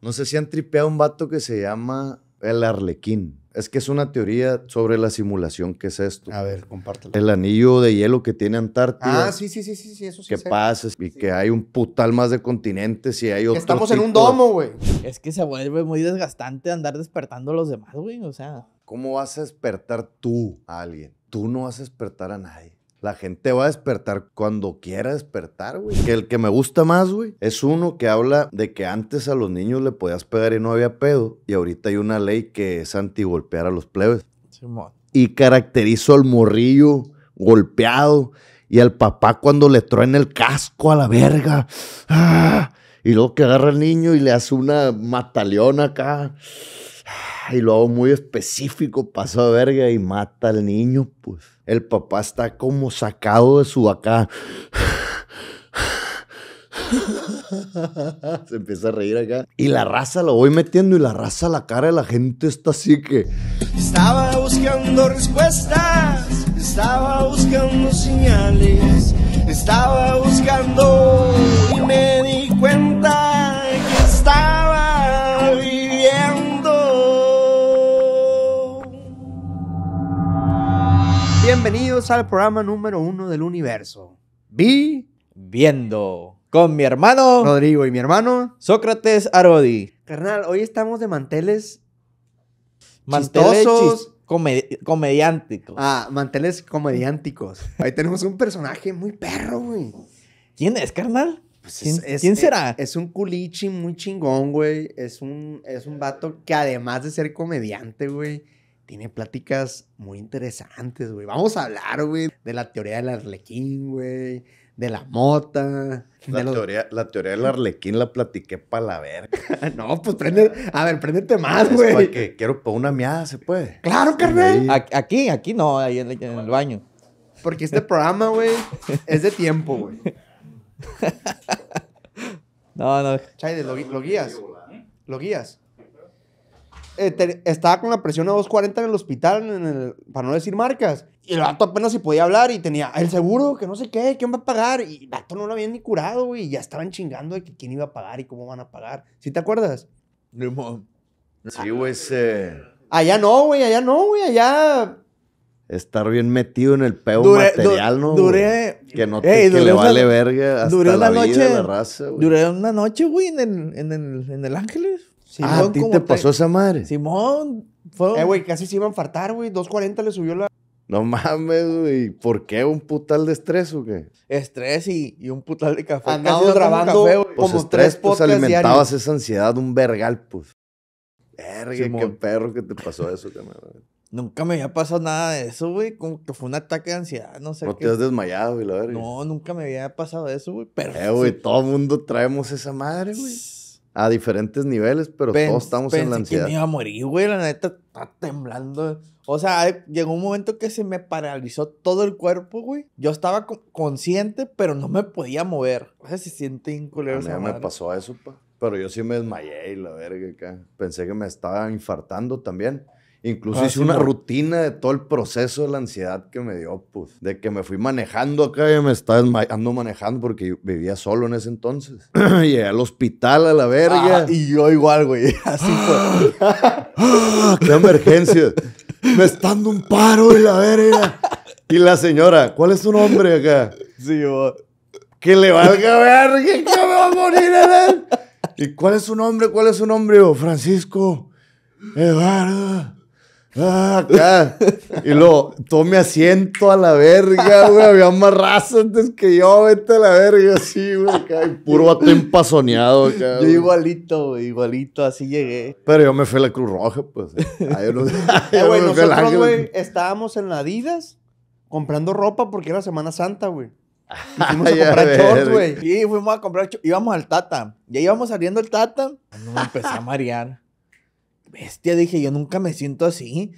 No sé si han tripeado un vato que se llama el Arlequín. Es que es una teoría sobre la simulación que es esto. A ver, compártelo. El anillo de hielo que tiene Antártida. Ah, sí, sí, sí, sí, sí eso sí. Que pases y que hay un putal más de continentes y hay otro. Estamos en un domo, güey. Es que se vuelve muy desgastante andar despertando a los demás, güey. O sea. ¿Cómo vas a despertar tú a alguien? Tú no vas a despertar a nadie. La gente va a despertar cuando quiera despertar, güey. Que el que me gusta más, güey, es uno que habla de que antes a los niños le podías pegar y no había pedo. Y ahorita hay una ley que es anti-golpear a los plebes. Y caracterizo al morrillo golpeado y al papá cuando le truena el casco a la verga. ¡ah! Y luego que agarra al niño y le hace una mataleona acá. ¡ah! Y lo hago muy específico, paso a verga y mata al niño, pues. El papá está como sacado de su vaca. Se empieza a reír acá. Y la raza lo voy metiendo y la raza, la cara de la gente está así que... Estaba buscando respuestas, estaba buscando señales, estaba buscando y me di cuenta Bienvenidos al programa número uno del universo. Vi viendo con mi hermano Rodrigo y mi hermano Sócrates Arodi. Carnal, hoy estamos de manteles, manteles comediánticos. Ah, manteles comediánticos. Ahí tenemos un personaje muy perro, güey. ¿Quién es, carnal? Pues ¿Quién, es, será? un culichi muy chingón, güey. Es un, es un vato que además de ser comediante, güey tiene pláticas muy interesantes, güey. Vamos a hablar, güey, de la teoría del arlequín, güey, de la mota. La, teoría, la teoría del arlequín la platiqué para la verga. no, pues prende, a ver, préndete más, güey. que quiero una miada, ¿se puede? Claro, carnal. Aquí, aquí no, ahí en, el baño. Porque este programa, güey, es de tiempo, güey. no, no. Chayde, ¿lo guías? ¿Lo guías? Eh, estaba con la presión a 240 en el hospital, para no decir marcas. Y el vato apenas se podía hablar y tenía el seguro, que no sé qué, quién va a pagar. Y el vato no lo habían ni curado, güey. Y ya estaban chingando de que quién iba a pagar y cómo van a pagar. ¿Sí te acuerdas? Sí, güey, Allá no, güey, allá no, güey, allá estar bien metido en el peo material, ¿no? Duré. Que no te, le vale verga hasta una la noche, vida Duré una noche, güey, en en, el, en el Ángeles ah, a ti te pasó esa madre. Simón, fue. Eh, güey, casi se iba a infartar, güey. 2.40 le subió la. No mames, güey. ¿Por qué un putal de estrés o qué? Estrés y, y un putal de café. Andamos grabando café, pues como estrés, tres pues alimentabas esa ansiedad un vergal, pues. Verga, qué perro que te pasó eso, camarada. Nunca me había pasado nada de eso, güey. Como que fue un ataque de ansiedad, no sé. No qué. te has desmayado, güey, la verga. No, nunca me había pasado eso, güey. Pero. Eh, güey, todo el mundo traemos esa madre, güey a diferentes niveles, pero todos estamos en la ansiedad. Que me iba a morir, güey, la neta está temblando. O sea, llegó un momento que se me paralizó todo el cuerpo, güey. Yo estaba consciente, pero no me podía mover. O sea, se siente inculero. A mí me pasó eso, pa. Pero yo sí me desmayé y la verga Pensé que me estaba infartando también. Incluso ah, hice una rutina de todo el proceso de la ansiedad que me dio, pues. De que me fui manejando acá y me estaba desmayando manejando porque vivía solo en ese entonces. Llegué al hospital a la verga. Ah, y yo igual, güey. Así fue. ¡Qué emergencia! me están dando un paro y la verga. Y la señora, ¿cuál es su nombre acá? Sí, yo. Que le valga verga, que me va a morir en él. ¿Y cuál es su nombre? ¿Cuál es su nombre? Yo, Francisco. Eduardo. Ah, acá. Y luego, tome asiento a la verga, güey. Había más raza antes que yo, vete a la verga, así, güey. puro vato empazoneado, acá. Yo igualito, güey, igualito, así llegué. Pero yo me fui a la Cruz Roja, pues. Ah, no, eh, güey, nosotros, güey, estábamos en la Adidas comprando ropa porque era Semana Santa, güey. Y fuimos a comprar shorts, güey. Sí, fuimos a comprar shorts. Íbamos al Tata. Ya íbamos saliendo el Tata. Ah, no, me empecé a marear bestia, dije, yo nunca me siento así.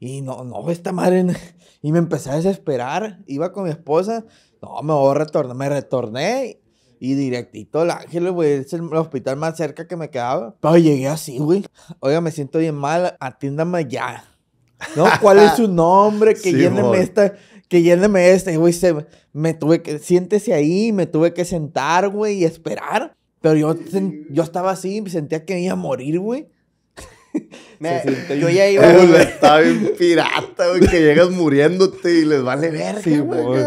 Y no, no, esta madre. Y me empecé a desesperar. Iba con mi esposa. No, me voy a retornar. Me retorné y directito al Ángel, güey. Es el hospital más cerca que me quedaba. Pero llegué así, güey. Oiga, me siento bien mal. Atiéndame ya. ¿No? ¿Cuál es su nombre? Que sí, lléneme esta. Que lléneme esta. Y, güey, se, me tuve que. Siéntese ahí. Me tuve que sentar, güey, y esperar. Pero yo, yo estaba así. Me sentía que iba a morir, güey. Me, yo ya iba. está bien pirata, güey, que llegas muriéndote y les vale verga, güey.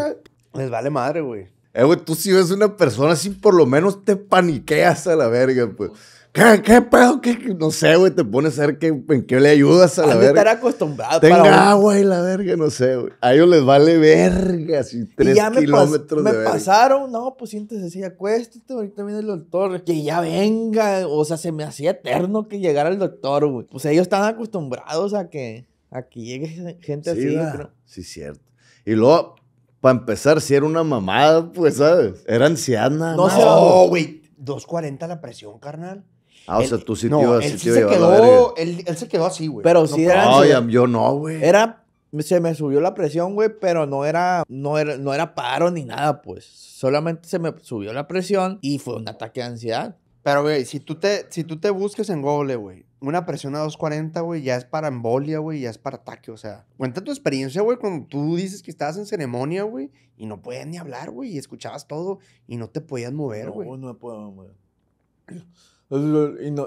Les vale madre, güey. Eh, güey, tú si ves una persona así, por lo menos te paniqueas a la verga, pues. ¿Qué, qué pedo? ¿Qué, no sé, güey, te pones a ver que en qué le ayudas a la verga. estar acostumbrado. Tenga agua y la verga, no sé, güey. A ellos les vale verga, si tres y de kilómetros me, ya de me pasaron, no, pues siéntese así, acuéstate, ahorita viene el doctor. Que ya venga, o sea, se me hacía eterno que llegara el doctor, güey. Pues ellos están acostumbrados a que, aquí llegue gente así. Sí, Sí, Sí, cierto. Y luego, para empezar, si era una mamada, pues, ¿sabes? Era anciana. No, oh, güey. 240 la presión, carnal. Ah, o sea, tú sí te ibas, sí se quedó, él, se quedó así, güey. Pero sí era... No, yo no, güey. Era, se me subió la presión, güey, pero no era, no era, no era paro ni nada, pues. Solamente se me subió la presión y fue un ataque de ansiedad. Pero, güey, si tú te, si tú te busques en Google, güey, una presión a 240, güey, ya es para embolia, güey, ya es para ataque. O sea, cuenta tu experiencia, güey, cuando tú dices que estabas en ceremonia, güey, y no podías ni hablar, güey, y escuchabas todo y no te podías mover, güey. No, no me puedo mover.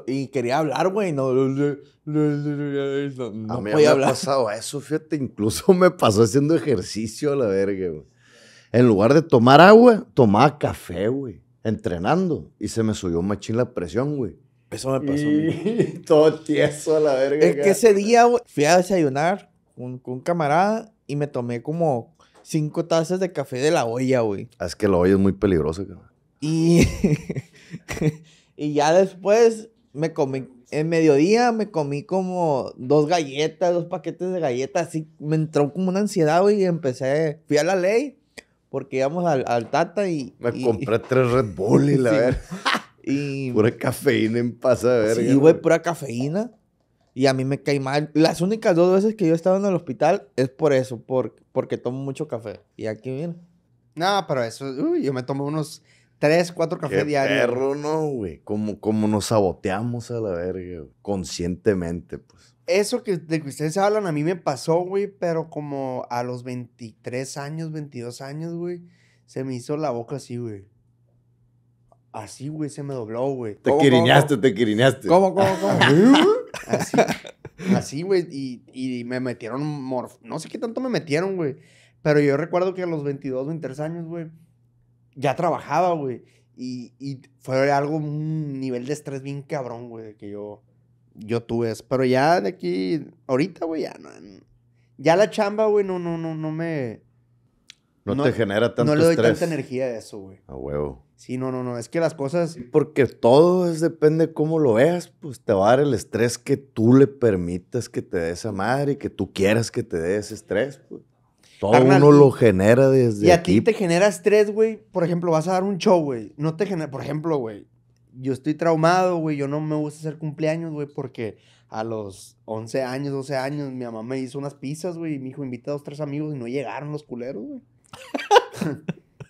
Y, quería hablar, güey. No, no, me había pasado eso, fíjate. Incluso me pasó haciendo ejercicio a la verga, güey. En lugar de tomar agua, tomaba café, güey. Entrenando. Y se me subió machín la presión, güey. Eso me pasó. Todo tieso a la verga. Es que ese día, güey, fui a desayunar con, un camarada y me tomé como cinco tazas de café de la olla, güey. Ah, es que la olla es muy peligrosa, cabrón. Y... Y ya después me comí, en mediodía me comí como dos galletas, dos paquetes de galletas, así me entró como una ansiedad, güey, y empecé, fui a la ley, porque íbamos al, al Tata y... Me compré tres Red Bull y la ver. y, pura cafeína en pasa de verga. Sí, güey, pura cafeína. Y a mí me caí mal. Las únicas dos veces que yo he estado en el hospital es por eso, por, porque tomo mucho café. Y aquí viene. No, pero eso, uy, yo me tomo unos Tres, cuatro cafés diarios. Perro, no, güey. Como, como nos saboteamos a la verga, conscientemente, pues. Eso que de que ustedes hablan a mí me pasó, güey, pero como a los 23 años, 22 años, güey, se me hizo la boca así, güey. Así, güey, se me dobló, güey. Te quiriñaste, te quiriñaste. ¿Cómo, cómo, cómo? Uh. así, así, güey. Y, y me metieron, morf no sé qué tanto me metieron, güey. Pero yo recuerdo que a los 22, 23 años, güey, ya trabajaba, güey. Y, fue algo, un nivel de estrés bien cabrón, güey, que yo, yo tuve. Pero ya de aquí, ahorita, güey, ya no. Ya la chamba, güey, no, no, no, no me. No, te genera tanto estrés. No le doy tanta energía a eso, güey. A huevo. Sí, no, no, no. Es que las cosas. Porque todo es, depende cómo lo veas, pues te va a dar el estrés que tú le permitas que te dé esa madre y que tú quieras que te dé ese estrés, pues. Todo uno lo genera desde. Y a ti te genera estrés, güey. Por ejemplo, vas a dar un show, güey. No te genera. Por ejemplo, güey. Yo estoy traumado, güey. Yo no me gusta hacer cumpleaños, güey, porque a los 11 años, 12 años, mi mamá me hizo unas pizzas, güey. Y mi hijo invita a dos, tres amigos y no llegaron los culeros, güey.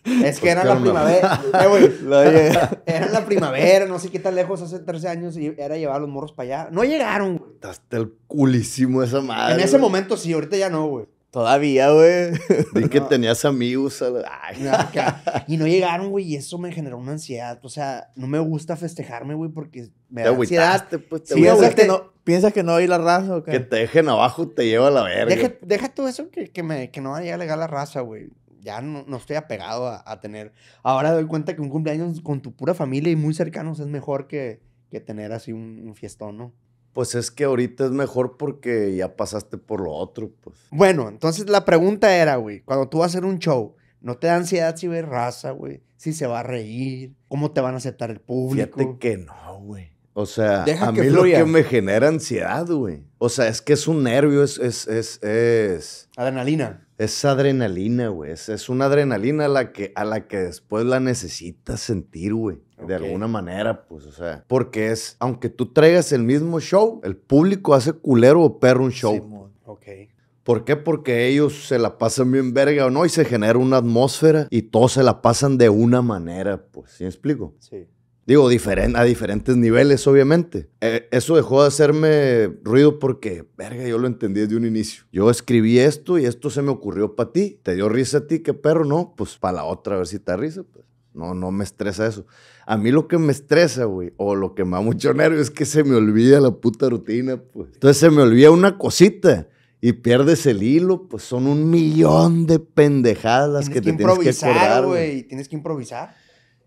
Es que pues era la primavera. Eh, era la primavera, no sé qué tan lejos, hace 13 años, y era llevar a los morros para allá. No llegaron, güey. Hasta el culísimo esa madre. En ese momento sí, ahorita ya no, güey. Todavía, güey. Vi que tenías amigos. Ay. y no llegaron, güey, y eso me generó una ansiedad. O sea, no me gusta festejarme, güey, porque me te da Pues, te piensas, que, no, hay la raza, ¿o Que te dejen abajo te lleva a la verga. Deja, deja todo eso que, que, me, que no vaya a llegar la raza, güey. Ya no, no estoy apegado a, tener. Ahora doy cuenta que un cumpleaños con tu pura familia y muy cercanos es mejor que, tener así un fiestón, ¿no? Pues es que ahorita es mejor porque ya pasaste por lo otro, pues. Bueno, entonces la pregunta era, güey, cuando tú vas a hacer un show, ¿no te da ansiedad si ves raza, güey? Si se va a reír, cómo te van a aceptar el público. Fíjate que no, güey. O sea, a mí lo que me genera ansiedad, güey. O sea, es que es un nervio, es, es, es, es... Adrenalina. Es adrenalina, güey. Es, una adrenalina la, que, a la que después la necesitas sentir, güey de alguna manera, pues, o sea, porque es, aunque tú traigas el mismo show, el público hace culero o perro un show. Sí, okay. ¿Por qué? Porque ellos se la pasan bien verga o no y se genera una atmósfera y todos se la pasan de una manera, pues, ¿sí me explico? Sí. Digo, diferente, a diferentes niveles, obviamente. E, eso dejó de hacerme ruido porque, verga, yo lo entendí desde un inicio. Yo escribí esto y esto se me ocurrió para ti. ¿Te dio risa a ti? ¿Qué perro? No, pues para la otra, a ver si te da risa. Pues. No, no me estresa eso. A mí lo que me estresa, güey, o lo que me da mucho nervio es que se me olvida la puta rutina, pues. Entonces se me olvida una cosita y pierdes el hilo, pues son un millón de pendejadas las que, que, te tienes que improvisar, güey. Tienes que improvisar.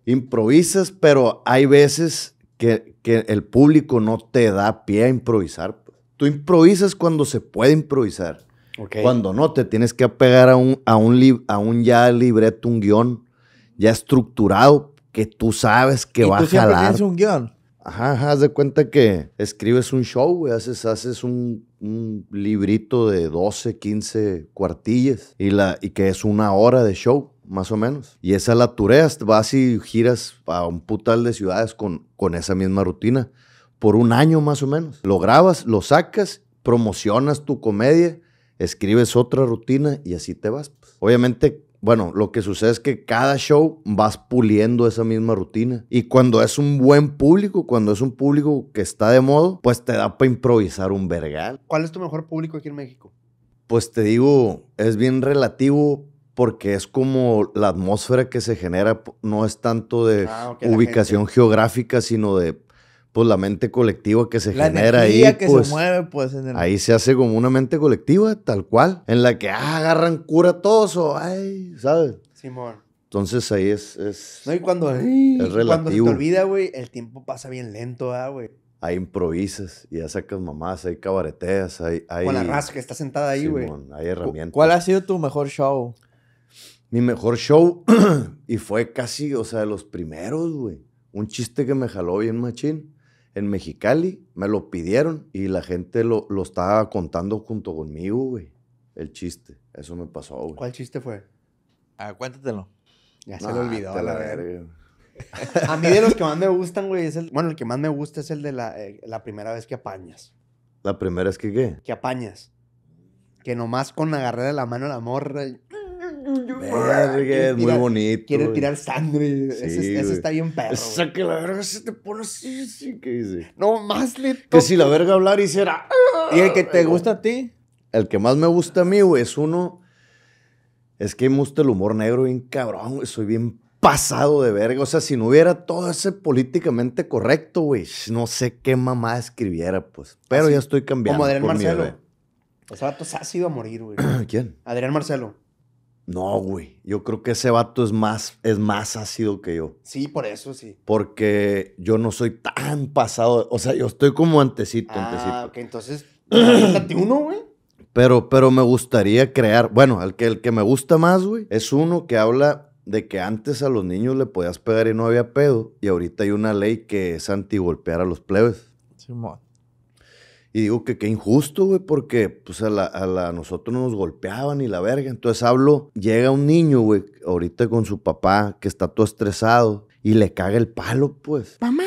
Improvisas, pero hay veces que, el público no te da pie a improvisar. Pues. Tú improvisas cuando se puede improvisar. Cuando no, te tienes que apegar un, a un, a un ya libreto, un guión ya estructurado que tú sabes que vas a jalar. un guión. Ajá, ajá, haz de cuenta que escribes un show, haces, haces un, librito de 12, 15 cuartillas y, la, y que es una hora de show, más o menos. Y esa la tureas, vas y giras a un putal de ciudades con, con esa misma rutina por un año más o menos. Lo grabas, lo sacas, promocionas tu comedia, escribes otra rutina y así te vas. Pues. Obviamente bueno, lo que sucede es que cada show vas puliendo esa misma rutina. Y cuando es un buen público, cuando es un público que está de modo, pues te da para improvisar un vergal. ¿Cuál es tu mejor público aquí en México? Pues te digo, es bien relativo porque es como la atmósfera que se genera, no es tanto de ah, ubicación geográfica, sino de pues la mente colectiva que se genera ahí. Pues, mueve, pues, Ahí se hace como una mente colectiva, tal cual, en la que ah, agarran cura todos o, ay, ¿sabes? Simón. Entonces ahí es. es no, y cuando, es relativo. cuando se te olvida, güey, el tiempo pasa bien lento, ah, güey. Ahí improvisas y ya sacas mamás, hay cabareteas, hay, Hay... Con la raza que está sentada ahí, güey. hay herramientas. ¿Cuál ha sido tu mejor show? Mi mejor show, y fue casi, o sea, de los primeros, güey. Un chiste que me jaló bien machín en Mexicali, me lo pidieron y la gente lo, estaba contando junto conmigo, güey. El chiste, eso me pasó, güey. ¿Cuál chiste fue? Ah, cuéntatelo. Ya se lo olvidó, A mí de los que más me gustan, güey, es el... Bueno, el que más me gusta es el de la, eh, primera vez que apañas. ¿La primera es que qué? Que apañas. Que nomás con agarrar de la mano el amor es muy bonito. Quiere tirar sangre. ese, está bien perro. O que la verga se te pone así, sí, que dice. No más le Que si la verga hablar hiciera. ¿Y el que ah, te gusta a ti? El que más me gusta a mí, güey, es uno. Es que me gusta el humor negro bien cabrón, güey. Soy bien pasado de verga. O sea, si no hubiera todo ese políticamente correcto, güey, no sé qué mamá escribiera, pues. Pero ya estoy cambiando. Como Adrián Marcelo. O sea, has ido a morir, güey. ¿Quién? Adrián Marcelo. No, güey. Yo creo que ese vato es más, es más ácido que yo. Sí, por eso sí. Porque yo no soy tan pasado. O sea, yo estoy como antecito, antecito. Ah, ok, entonces. uno, güey. Pero, pero me gustaría crear. Bueno, el que, el que me gusta más, güey, es uno que habla de que antes a los niños le podías pegar y no había pedo. Y ahorita hay una ley que es anti golpear a los plebes. Simón. Y digo que qué injusto, güey, porque pues a la, a nosotros nos golpeaban y la verga. Entonces hablo, llega un niño, güey, ahorita con su papá que está todo estresado y le caga el palo, pues. Mamá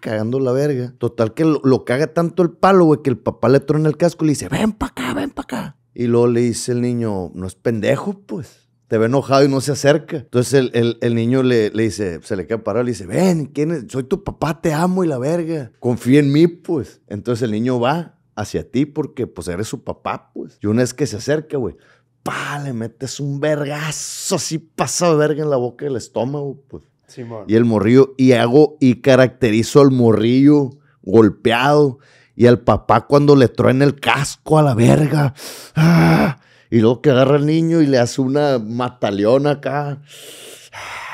cagando la verga. Total que lo, lo caga tanto el palo, güey, que el papá le en el casco y le dice, ven pa' acá, ven pa' acá. Y luego le dice el niño, no es pendejo, pues te ve enojado y no se acerca. Entonces el, niño le, dice, se le queda parado, le dice, ven, ¿quién soy tu papá, te amo y la verga. Confía en mí, pues. Entonces el niño va hacia ti porque pues eres su papá, pues. Y una vez que se acerca, güey, pa, le metes un vergazo así pasa la verga en la boca el estómago, pues. Y el morrillo, y hago, y caracterizo al morrillo golpeado. Y al papá cuando le truena el casco a la verga. ¡ah! Y luego que agarra al niño y le hace una mataleona acá.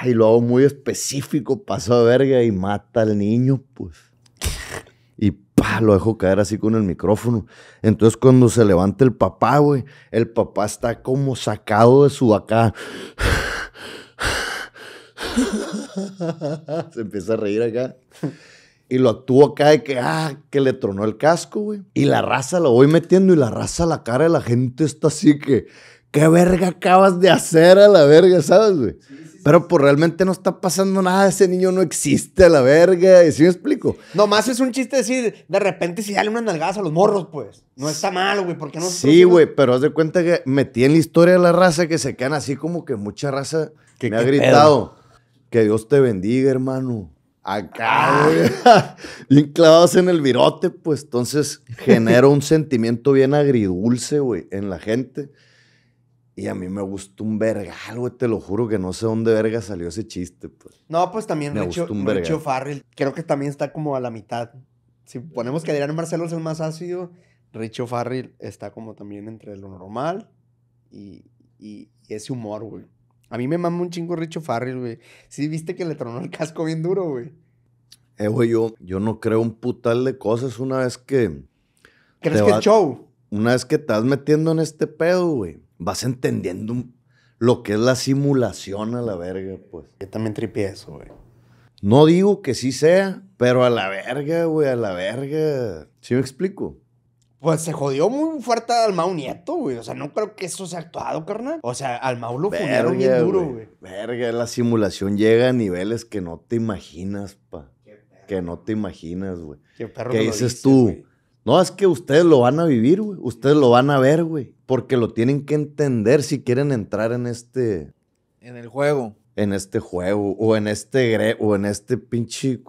Y lo hago muy específico, paso a verga y mata al niño, pues. Y pa, lo dejo caer así con el micrófono. Entonces cuando se levanta el papá, güey, el papá está como sacado de su acá. se empieza a reír acá. Y lo tuvo acá de que, ah, que le tronó el casco, güey. Y la raza lo voy metiendo y la raza, la cara de la gente está así que, ¿qué verga acabas de hacer a la verga, sabes, güey? Pero pues realmente no está pasando nada, ese niño no existe a la verga, ¿sí me explico? Nomás es un chiste decir, de repente si dale una nalgadas a los morros, pues. No está mal, güey, porque no... Sí, güey, pero haz de cuenta que metí en la historia de la raza que se quedan así como que mucha raza que me ha gritado. Que Dios te bendiga, hermano acá, ah. güey, bien clavados en el virote, pues entonces genera un sentimiento bien agridulce, güey, en la gente. Y a mí me gustó un vergal, güey, te lo juro que no sé dónde verga salió ese chiste, pues. No, pues también me Richo, un Farrell, creo que también está como a la mitad. Si ponemos que Adrián Marcelo es el más ácido, Richo Farrell está como también entre lo normal y, y, y ese humor, güey. A mí me mama un chingo Richo Farrell, güey. Sí, viste que le tronó el casco bien duro, güey. Eh, güey, yo, yo no creo un putal de cosas una vez que. ¿Crees que el show? Una vez que te metiendo en este pedo, güey, vas entendiendo lo que es la simulación a la verga, pues. Yo también tripiezo, güey. No digo que sí sea, pero a la verga, güey, a la verga. ¿Sí me explico? Pues se jodió muy fuerte al Mau Nieto, güey. O sea, no creo que eso sea actuado, carnal. O sea, al Mau lo jodieron bien duro, güey. Verga, la simulación llega a niveles que no te imaginas, pa. Que no te imaginas, güey. ¿Qué, perro dices tú? No, es que ustedes lo van a vivir, güey. Ustedes lo van a ver, güey. Porque lo tienen que entender si quieren entrar en este. En el juego. En este juego. O en este o en este pinche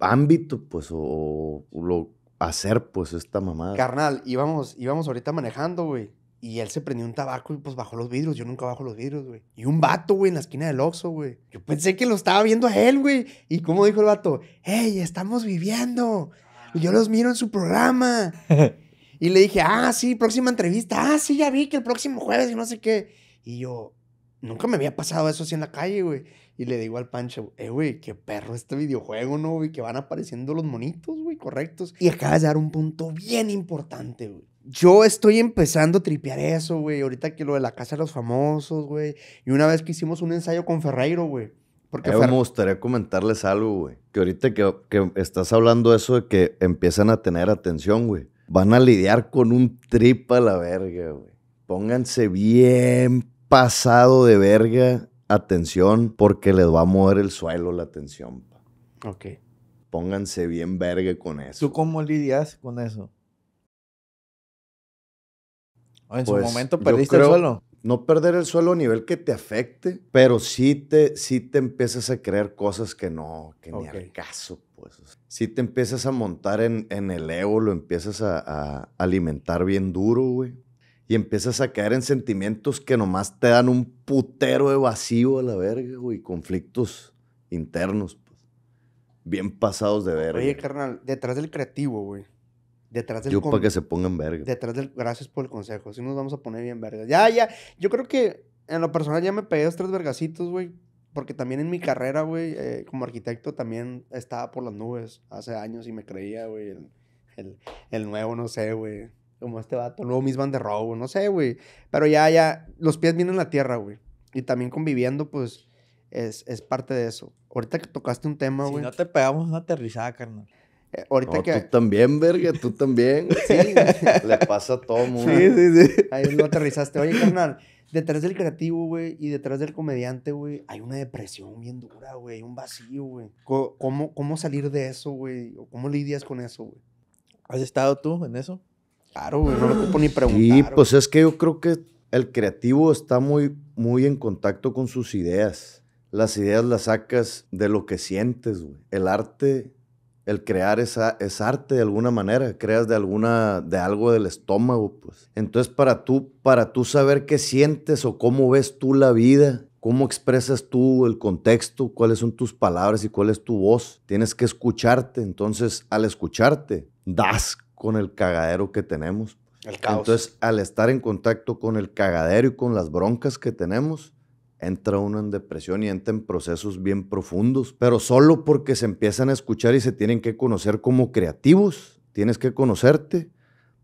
ámbito, pues. O, o lo hacer pues esta mamada. Carnal, íbamos, íbamos ahorita manejando, güey. Y él se prendió un tabaco y pues bajó los vidrios. Yo nunca bajo los vidrios, güey. Y un vato, güey, en la esquina del Oxxo, güey. Yo pensé que lo estaba viendo a él, güey. Y cómo dijo el vato, hey, estamos viviendo. Yo los miro en su programa. y le dije, ah, sí, próxima entrevista. Ah, sí, ya vi que el próximo jueves y no sé qué. Y yo, nunca me había pasado eso así en la calle, güey. Y le digo al Pancho, eh, güey, qué perro este videojuego, ¿no, güey? Que van apareciendo los monitos, güey, correctos. Y acabas de dar un punto bien importante, güey. Yo estoy empezando a tripear eso, güey. Ahorita que lo de la casa de los famosos, güey. Y una vez que hicimos un ensayo con Ferreiro, güey. Porque eh, me gustaría comentarles algo, güey. Que ahorita que, que estás hablando eso de que empiezan a tener atención, güey. Van a lidiar con un trip a la verga, güey. Pónganse bien pasado de verga atención porque les va a mover el suelo la atención. Ok. Pónganse bien vergue con eso. ¿Tú cómo lidias con eso? en su pues, momento perdiste el suelo. No perder el suelo a nivel que te afecte, pero sí te, te empiezas a creer cosas que no, que ni al caso, pues. Si te empiezas a montar en, el ego, lo empiezas a, a alimentar bien duro, güey y empiezas a caer en sentimientos que nomás te dan un putero evasivo a la verga, güey, conflictos internos, pues, bien pasados de verga. Oye, carnal, detrás del creativo, güey. Detrás del Yo para que se pongan verga. Detrás del... Gracias por el consejo. Si nos vamos a poner bien verga. Ya, ya. Yo creo que en lo personal ya me pegué dos, tres vergacitos, güey. Porque también en mi carrera, güey, eh, como arquitecto también estaba por las nubes hace años y me creía, güey, el, el nuevo, no sé, güey como este vato, luego mis Van de robo. no sé, güey. Pero ya, ya, los pies vienen a la tierra, güey. Y también conviviendo, pues, es, es parte de eso. Ahorita que tocaste un tema, güey. Si no te pegamos una aterrizada, carnal. Eh, ahorita que... Tú también, verga, tú también. sí. Le pasa a todo mundo. Sí, sí, sí. Ahí lo aterrizaste. Oye, carnal, detrás del creativo, güey, y detrás del comediante, güey, hay una depresión bien dura, güey, un vacío, güey. ¿Cómo, ¿Cómo, salir de eso, güey? ¿Cómo lidias con eso, güey? ¿Has estado tú en eso? Claro, no me ocupo ni preguntar. sí, pues es que yo creo que el creativo está muy, muy en contacto con sus ideas. Las ideas las sacas de lo que sientes, güey. El arte, el crear es, es arte de alguna manera. Creas de alguna, de algo del estómago, pues. Entonces, para tú, para tú saber qué sientes o cómo ves tú la vida, cómo expresas tú el contexto, cuáles son tus palabras y cuál es tu voz. Tienes que escucharte. Entonces, al escucharte, das con el cagadero que tenemos. Entonces, al estar en contacto con el cagadero y con las broncas que tenemos, entra uno en depresión y entra en procesos bien profundos, pero solo porque se empiezan a escuchar y se tienen que conocer como creativos, tienes que conocerte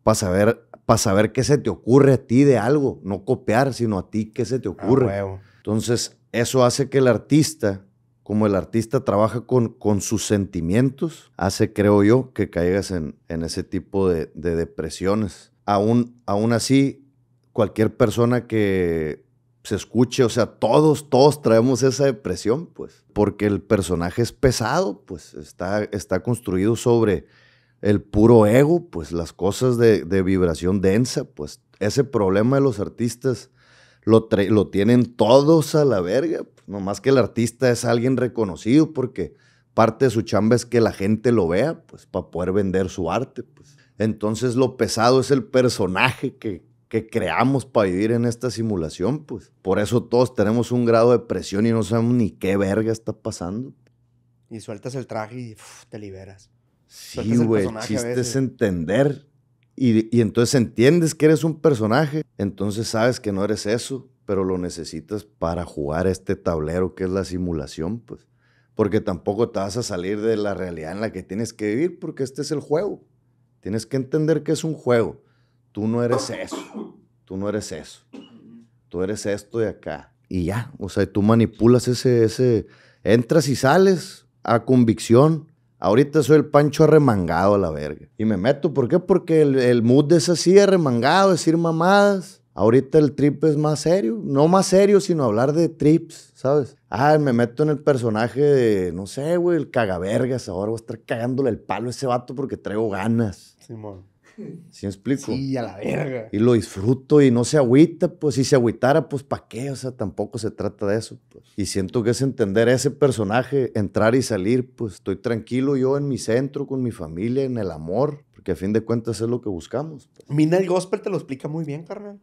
para saber, para saber qué se te ocurre a ti de algo, no copiar, sino a ti qué se te ah, ocurre. Entonces, eso hace que el artista como el artista trabaja con, con sus sentimientos, hace, creo yo, que caigas en, en ese tipo de, depresiones. Aún, aún así, cualquier persona que se escuche, o sea, todos, todos traemos esa depresión, pues, porque el personaje es pesado, pues, está, está construido sobre el puro ego, pues, las cosas de, vibración densa, pues, ese problema de los artistas lo, lo tienen todos a la verga, más que el artista es alguien reconocido porque parte de su chamba es que la gente lo vea, pues para poder vender su arte. Pues. Entonces lo pesado es el personaje que, creamos para vivir en esta simulación, pues. Por eso todos tenemos un grado de presión y no sabemos ni qué verga está pasando. Y sueltas el traje y te liberas. Sí, güey, el chiste es entender. Y, y entonces entiendes que eres un personaje, entonces sabes que no eres eso, pero lo necesitas para jugar este tablero que es la simulación, pues. Porque tampoco te vas a salir de la realidad en la que tienes que vivir, porque este es el juego. Tienes que entender que es un juego. Tú no eres eso. Tú no eres eso. Tú eres esto de acá. Y ya, o sea, tú manipulas ese, ese, entras y sales a convicción. Ahorita soy el pancho arremangado a la verga. Y me meto, ¿por qué? Porque el, el mood es así, arremangado, decir mamadas Ahorita el trip es más serio, no más serio, sino hablar de trips, ¿sabes? Ah, me meto en el personaje de, no sé, güey, el cagavergas. Ahora voy a estar cagándole el palo a ese vato porque traigo ganas. Simón. ¿Sí me explico? Sí, a la verga. Y lo disfruto y no se agüita, pues si se agüitara, pues ¿para qué? O sea, tampoco se trata de eso. Pues. Y siento que es entender ese personaje, entrar y salir, pues estoy tranquilo yo en mi centro, con mi familia, en el amor, porque a fin de cuentas es lo que buscamos. Pues. Mina el Gospel te lo explica muy bien, carnal.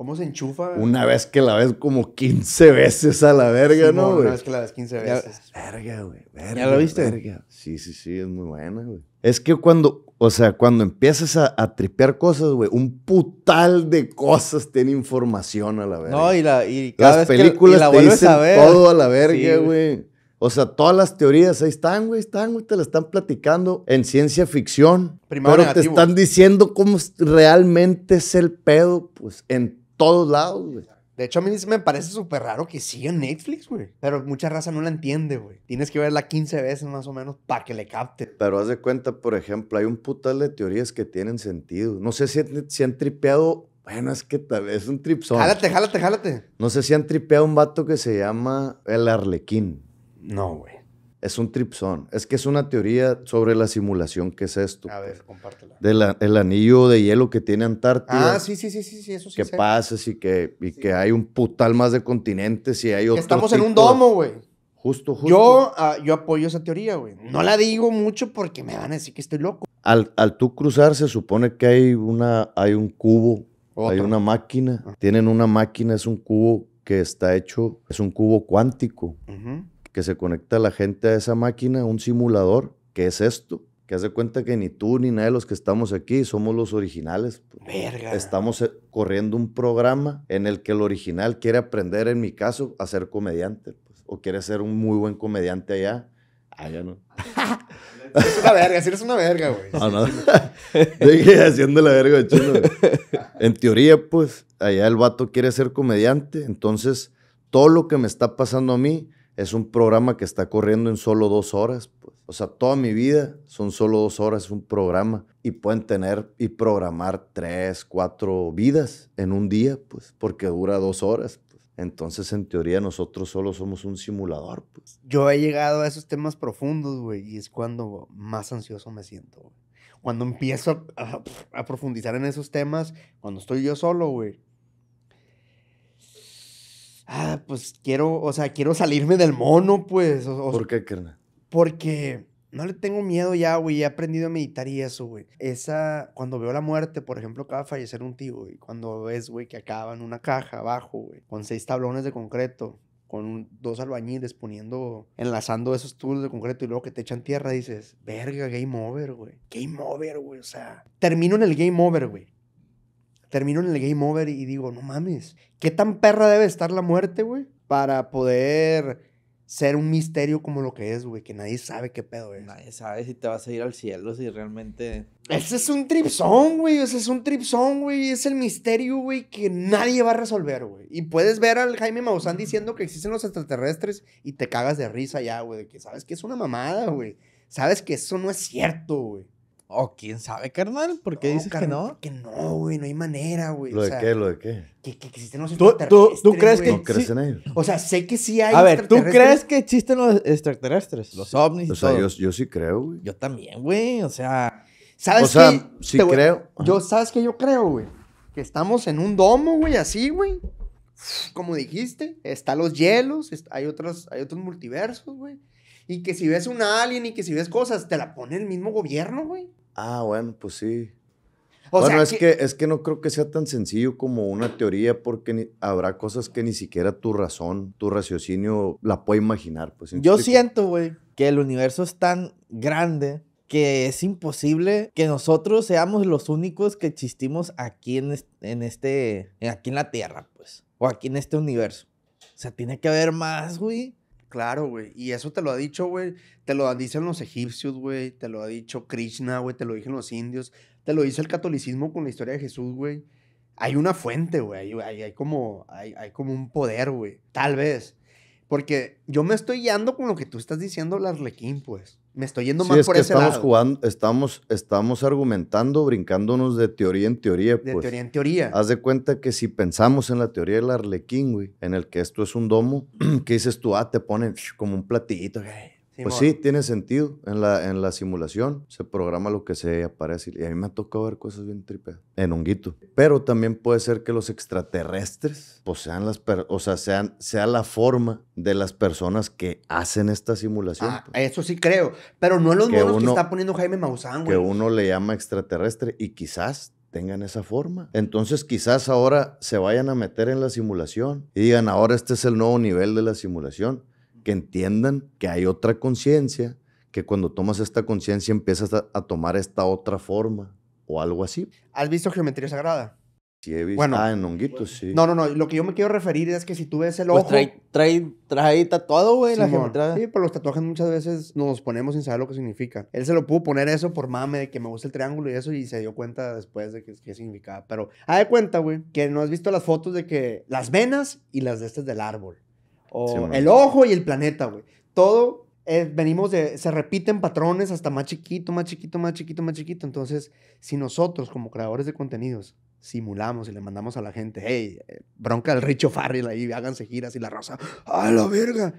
¿Cómo se enchufa? Una vez que la ves como 15 veces a la verga, ¿no, güey? Una vez que la ves 15 veces. verga, güey. ¿Ya lo viste? Verga. Sí, sí, sí, es muy buena, güey. Es que cuando, o sea, cuando empiezas a, tripear cosas, güey, un putal de cosas tiene información a la verga. No, y, la, y cada las vez películas que y te dicen todo a la verga, güey. O sea, todas las teorías ahí están, güey, están, güey, te la están platicando en ciencia ficción. Primero pero te están diciendo cómo realmente es el pedo, pues, en todos lados, güey. De hecho, a mí me parece súper raro que siga en Netflix, güey. Pero mucha raza no la entiende, güey. Tienes que verla 15 veces más o menos para que le capte. Pero haz de cuenta, por ejemplo, hay un putal de teorías que tienen sentido. No sé si, si han tripeado. Bueno, es que tal vez es un tripsón. Jálate, jálate, jálate. No sé si han tripeado un vato que se llama El Arlequín. No, güey. Es un tripsón. Es que es una teoría sobre la simulación que es esto. A ver, pues. compártela. Del el anillo de hielo que tiene Antártida. Ah, sí, sí, sí, sí, eso sí. Que pases y que, y que hay un putal más de continentes y hay otros. Estamos en un domo, güey. Justo, justo. Yo, ah, yo apoyo esa teoría, güey. No la digo mucho porque me van a decir que estoy loco. Al, tú cruzar se supone que hay, una, hay un cubo, hay una máquina. Tienen una máquina, es un cubo que está hecho, es un cubo cuántico. Ajá que se conecta la gente a esa máquina, un simulador, que es esto, que hace cuenta que ni tú ni nadie de los que estamos aquí somos los originales. Verga. Estamos eh, corriendo un programa en el que el original quiere aprender, en mi caso, a ser comediante, pues, o quiere ser un muy buen comediante allá. Allá ah, no. Es una verga, si eres una verga, güey. Ah, no, no. haciendo la verga chulo. En teoría, pues, allá el vato quiere ser comediante, entonces todo lo que me está pasando a mí es un programa que está corriendo en solo dos horas. Pues. O sea, toda mi vida son solo dos horas un programa y pueden tener y programar tres, cuatro vidas en un día, pues, porque dura dos horas. Pues. Entonces, en teoría, nosotros solo somos un simulador, pues. Yo he llegado a esos temas profundos, güey, y es cuando más ansioso me siento, Cuando empiezo a profundizar en esos temas, cuando estoy yo solo, güey, ah, pues quiero, o sea, quiero salirme del mono, pues. ¿Por qué, carnal? Porque no le tengo miedo ya, güey. He aprendido a meditar y eso, güey. Esa, cuando veo la muerte, por ejemplo, acaba fallecer un tío, güey. Cuando ves, güey, que acaba en una caja abajo, güey, con seis tablones de concreto, con dos albañiles poniendo, enlazando esos tubos de concreto y luego que te echan tierra, dices, verga, game over, güey. Game over, güey. O sea, termino en el game over, güey termino en el game over y digo, no mames, ¿qué tan perra debe estar la muerte, güey? Para poder ser un misterio como lo que es, güey, que nadie sabe qué pedo es. Nadie sabe si te vas a ir al cielo, si realmente... Ese es un tripsón, güey, ese es un tripsón, güey, es el misterio, güey, que nadie va a resolver, güey. Y puedes ver al Jaime Maussan diciendo que existen los extraterrestres y te cagas de risa ya, güey, que sabes que es una mamada, güey. Sabes que eso no es cierto, güey. O quién sabe, carnal, ¿por qué dices que no? Que no, güey, no hay manera, güey. ¿Lo de qué? ¿Lo de qué? Que, que existen los extraterrestres. ¿Tú, crees que.? en ellos. O sea, sé que sí hay. A ver, ¿tú crees que existen los extraterrestres? Los ovnis. O sea, Yo, yo sí creo, güey. Yo también, güey. O sea. ¿Sabes o sea, sí creo. yo, ¿sabes qué yo creo, güey? Que estamos en un domo, güey, así, güey. Como dijiste, Está los hielos, hay, otros, hay otros multiversos, güey. Y que si ves un alien y que si ves cosas, te la pone el mismo gobierno, güey. Ah, bueno, pues sí. bueno, es, que, es que no creo que sea tan sencillo como una teoría porque habrá cosas que ni siquiera tu razón, tu raciocinio la puede imaginar. Pues, yo siento, güey, que el universo es tan grande que es imposible que nosotros seamos los únicos que existimos aquí en, este, aquí en la Tierra, pues, o aquí en este universo. O sea, tiene que haber más, güey. Claro, güey. Y eso te lo ha dicho, güey. Te lo dicen los egipcios, güey. Te lo ha dicho Krishna, güey. Te lo dicen los indios. Te lo dice el catolicismo con la historia de Jesús, güey. Hay una fuente, güey. Hay, como, hay, hay como un poder, güey. Tal vez. Porque yo me estoy guiando con lo que tú estás diciendo, Larlequín, pues. Me estoy yendo más es que estamos Jugando, estamos, estamos argumentando, brincándonos de teoría en teoría. De pues. teoría en teoría. Haz de cuenta que si pensamos en la teoría del arlequín, güey, en el que esto es un domo, que dices tú, ah, te ponen como un platito. Pues sí, tiene sentido. En la, en la simulación se programa lo que se aparece. Y a mí me ha tocado ver cosas bien tripeadas, En un guito. Pero también puede ser que los extraterrestres, pues, sean las, o sea, sean, sea la forma de las personas que hacen esta simulación. Ah, pues. Eso sí creo. Pero no en los que que está poniendo Jaime Maussan, güey. Que uno le llama extraterrestre y quizás tengan esa forma. Entonces quizás ahora se vayan a meter en la simulación y digan, ahora este es el nuevo nivel de la simulación que entiendan que hay otra conciencia, que cuando tomas esta conciencia empiezas a, tomar esta otra forma o algo así. ¿Has visto geometría sagrada? Sí, he visto. Bueno, ah, en honguitos, sí. No, no, no. Lo que yo me quiero referir es que si tú ves el pues ojo. Trae, trae, tatuado, güey, la geometría. Sí, pero los tatuajes muchas veces nos ponemos sin saber lo que significa. Él se lo pudo poner eso por mame, de que me gusta el triángulo y eso, y se dio cuenta después de qué significaba. Pero, haz de cuenta, güey, que no has visto las fotos de que las venas y las de estas del árbol. O el ojo y el planeta, güey. Todo eh, venimos de, se repiten patrones hasta más chiquito, más chiquito, más chiquito, más chiquito. Entonces, si nosotros como creadores de contenidos simulamos y le mandamos a la gente, hey, eh, bronca el Richo Farrell ahí, háganse giras y la rosa, ¡a ¡ah, la verga!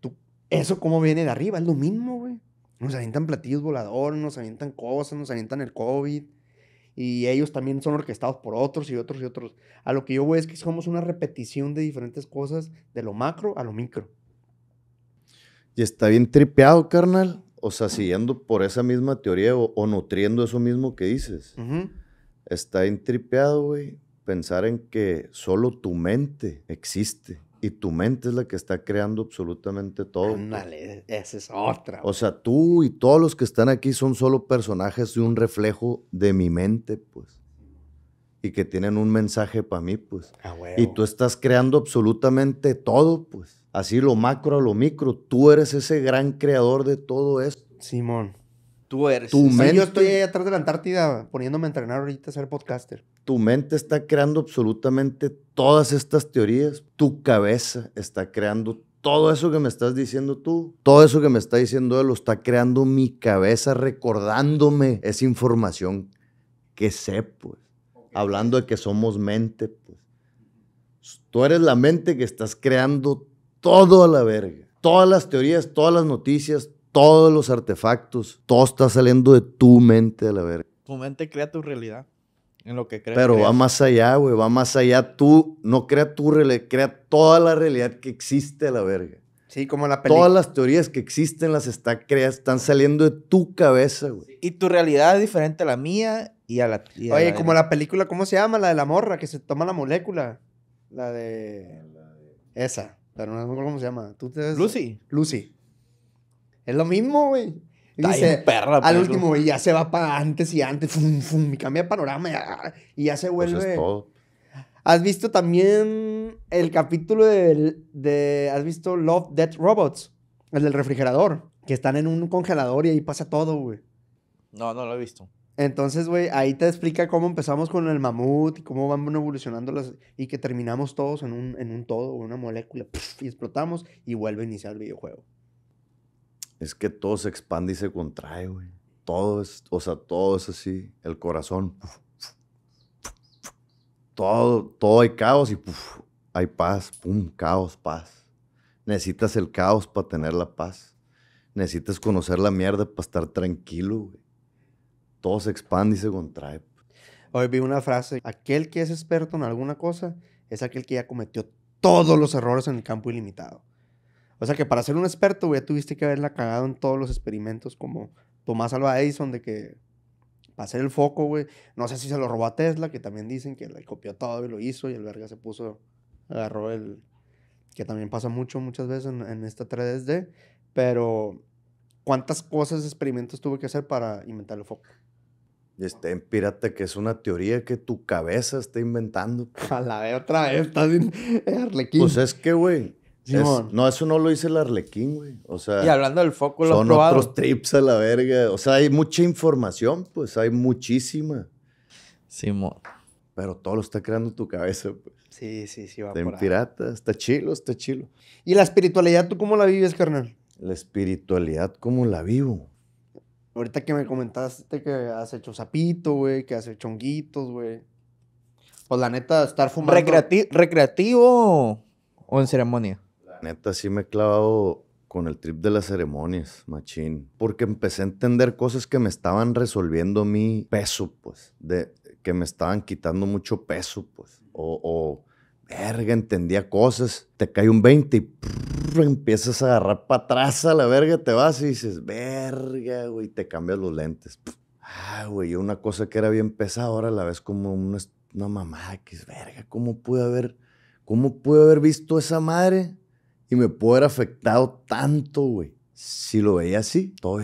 Tú, eso como viene de arriba, es lo mismo, güey. Nos avientan platillos voladores, nos avientan cosas, nos avientan el COVID y ellos también son orquestados por otros y otros y otros. A lo que yo veo es que somos una repetición de diferentes cosas, de lo macro a lo micro. Y está bien tripeado, carnal. O sea, siguiendo por esa misma teoría o, nutriendo eso mismo que dices. Está bien tripeado, güey, pensar en que solo tu mente existe y tu mente es la que está creando absolutamente todo. Pues. Ándale, e-, esa es otra. O sea, tú y todos los que están aquí son solo personajes de un reflejo de mi mente, pues. Y que tienen un mensaje para mí, pues. y tú estás creando absolutamente todo, pues. Así lo macro a lo micro. Tú eres ese gran creador de todo esto. Simón. Tú eres. Tu mente... Yo estoy allá atrás de la Antártida poniéndome a entrenar ahorita a ser podcaster. Tu mente está creando absolutamente todas estas teorías. Tu cabeza está creando todo eso que me estás diciendo tú, todo eso que me está diciendo él, lo está creando mi cabeza, recordándome esa información que sé, pues. Hablando de que somos mente, pues. Tú eres la mente que estás creando todo a la verga. Todas las teorías, todas las noticias, todos los artefactos, todo está saliendo de tu mente a la verga. Tu mente crea tu realidad. En lo que crees. Pero va más allá, güey, va más allá. Tú no crea tu realidad, crea toda la realidad que existe a la verga. Sí, como la película. Todas las teorías que existen las está creas, están saliendo de tu cabeza, güey. Y tu realidad es diferente a la mía y a la Oye, como la película, ¿cómo se llama? La de la morra que se toma la molécula. La de. Esa. Pero no sé cómo se llama. ¿Tú te ves? Lucy. Lucy. Es lo mismo, güey dice, al pues, último, y ya se va para antes y antes, fum, fum, y cambia panorama ah, y ya se pues vuelve. es todo. ¿Has visto también el capítulo de, de, ¿Has visto Love, Dead Robots? El del refrigerador. Que están en un congelador y ahí pasa todo, güey. No, no lo he visto. Entonces, güey, ahí te explica cómo empezamos con el mamut y cómo van evolucionando las... Y que terminamos todos en un, en un todo, una molécula, y explotamos y vuelve a iniciar el videojuego. Es que todo se expande y se contrae, güey. Todo es, o sea, todo es así. El corazón. todo, todo hay caos y hay paz. Pum, caos, paz. Necesitas el caos para tener la paz. Necesitas conocer la mierda para estar tranquilo, güey. Todo se expande y se contrae. Hoy vi una frase, aquel que es experto en alguna cosa es aquel que ya cometió todos los errores en el campo ilimitado. O sea que para ser un experto, güey, tuviste que haberla cagado en todos los experimentos, como Tomás Alva Edison, de que para hacer el foco, güey. No sé si se lo robó a Tesla, que también dicen que le copió todo y lo hizo, y el verga se puso, agarró el. que también pasa mucho, muchas veces en, esta 3D. Pero, ¿cuántas cosas, experimentos tuve que hacer para inventar el foco? Este, empírate que es una teoría que tu cabeza está inventando. A la vez otra vez, estás en Pues es que, güey, no, eso no lo hice el Arlequín, güey. O sea, y hablando del foco, lo Son otros trips a la verga. O sea, hay mucha información, pues hay muchísima. Sí, mo. Pero todo lo está creando tu cabeza, pues. Sí, sí, sí, va a pirata, está chilo, está chilo. ¿Y la espiritualidad tú cómo la vives, carnal? La espiritualidad, ¿cómo la vivo? Ahorita que me comentaste que has hecho zapito, güey, que has hecho honguitos, güey. Pues la neta, estar fumando. ¿Recreativo o en ceremonia? neta, sí me he clavado con el trip de las ceremonias, machín. Porque empecé a entender cosas que me estaban resolviendo mi peso, pues. De, que me estaban quitando mucho peso, pues. O, verga, entendía cosas. Te cae un 20 y empiezas a agarrar para atrás a la verga, te vas y dices, verga, güey, te cambias los lentes. Ah, güey, una cosa que era bien pesada, ahora la ves como una, una mamá que es verga, ¿cómo pude haber, cómo pude haber visto esa madre? me pudo haber afectado tanto, güey. Si lo veía así, todo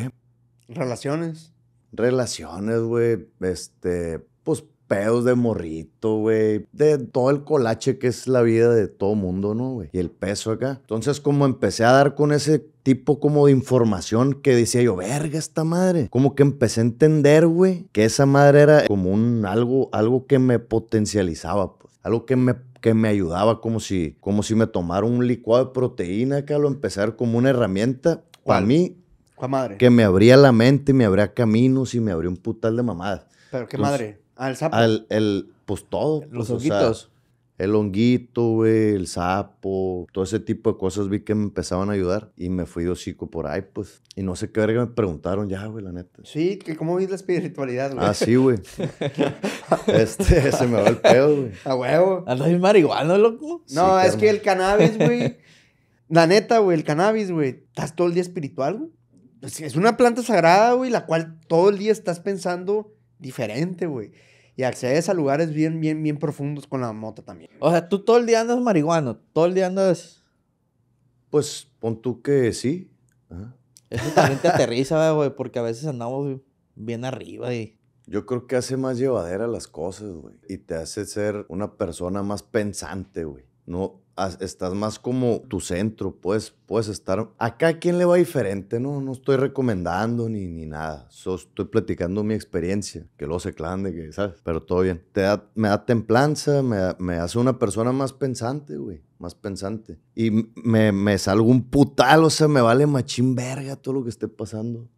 ¿Relaciones? Relaciones, güey. Este, pues pedos de morrito, güey. De todo el colache que es la vida de todo mundo, ¿no, güey? Y el peso acá. Entonces, como empecé a dar con ese tipo como de información que decía yo, verga esta madre. Como que empecé a entender, güey, que esa madre era como un algo, algo que me potencializaba, pues. Algo que me que me ayudaba como si, como si me tomara un licuado de proteína, que lo empezar como una herramienta para mí que me abría la mente, me abría caminos y me abría un putal de mamadas. ¿Pero qué madre? ¿Al sapo? el, pues todo. Los pues, ojitos el honguito, el sapo, todo ese tipo de cosas vi que me empezaban a ayudar y me fui de hocico por ahí, pues. Y no sé qué verga me preguntaron ya, güey, la neta. Sí, que cómo ves la espiritualidad, güey. Ah, sí, güey. este, se me va el pedo, güey. A huevo. ¿Andas bien marihuana, loco? No, es que el cannabis, güey. La neta, güey, el cannabis, güey. Estás todo el día espiritual, güey. Es una planta sagrada, güey, la cual todo el día estás pensando diferente, güey y accedes a lugares bien, bien, bien profundos con la moto también. O sea, tú todo el día andas marihuano, todo el día andas. Pues pon tú que sí. Eso también te aterriza, güey, porque a veces andamos bien arriba y. Yo creo que hace más llevadera las cosas, güey. Y te hace ser una persona más pensante, güey. No, estás más como tu centro, puedes, puedes estar... Acá a quien le va diferente, ¿no? No estoy recomendando ni, ni nada. estoy platicando mi experiencia, que lo se clande, que, ¿sabes? Pero todo bien. Te me da templanza, me, hace una persona más pensante, güey. Más pensante. Y me, salgo un putal, o sea, me vale machín verga todo lo que esté pasando.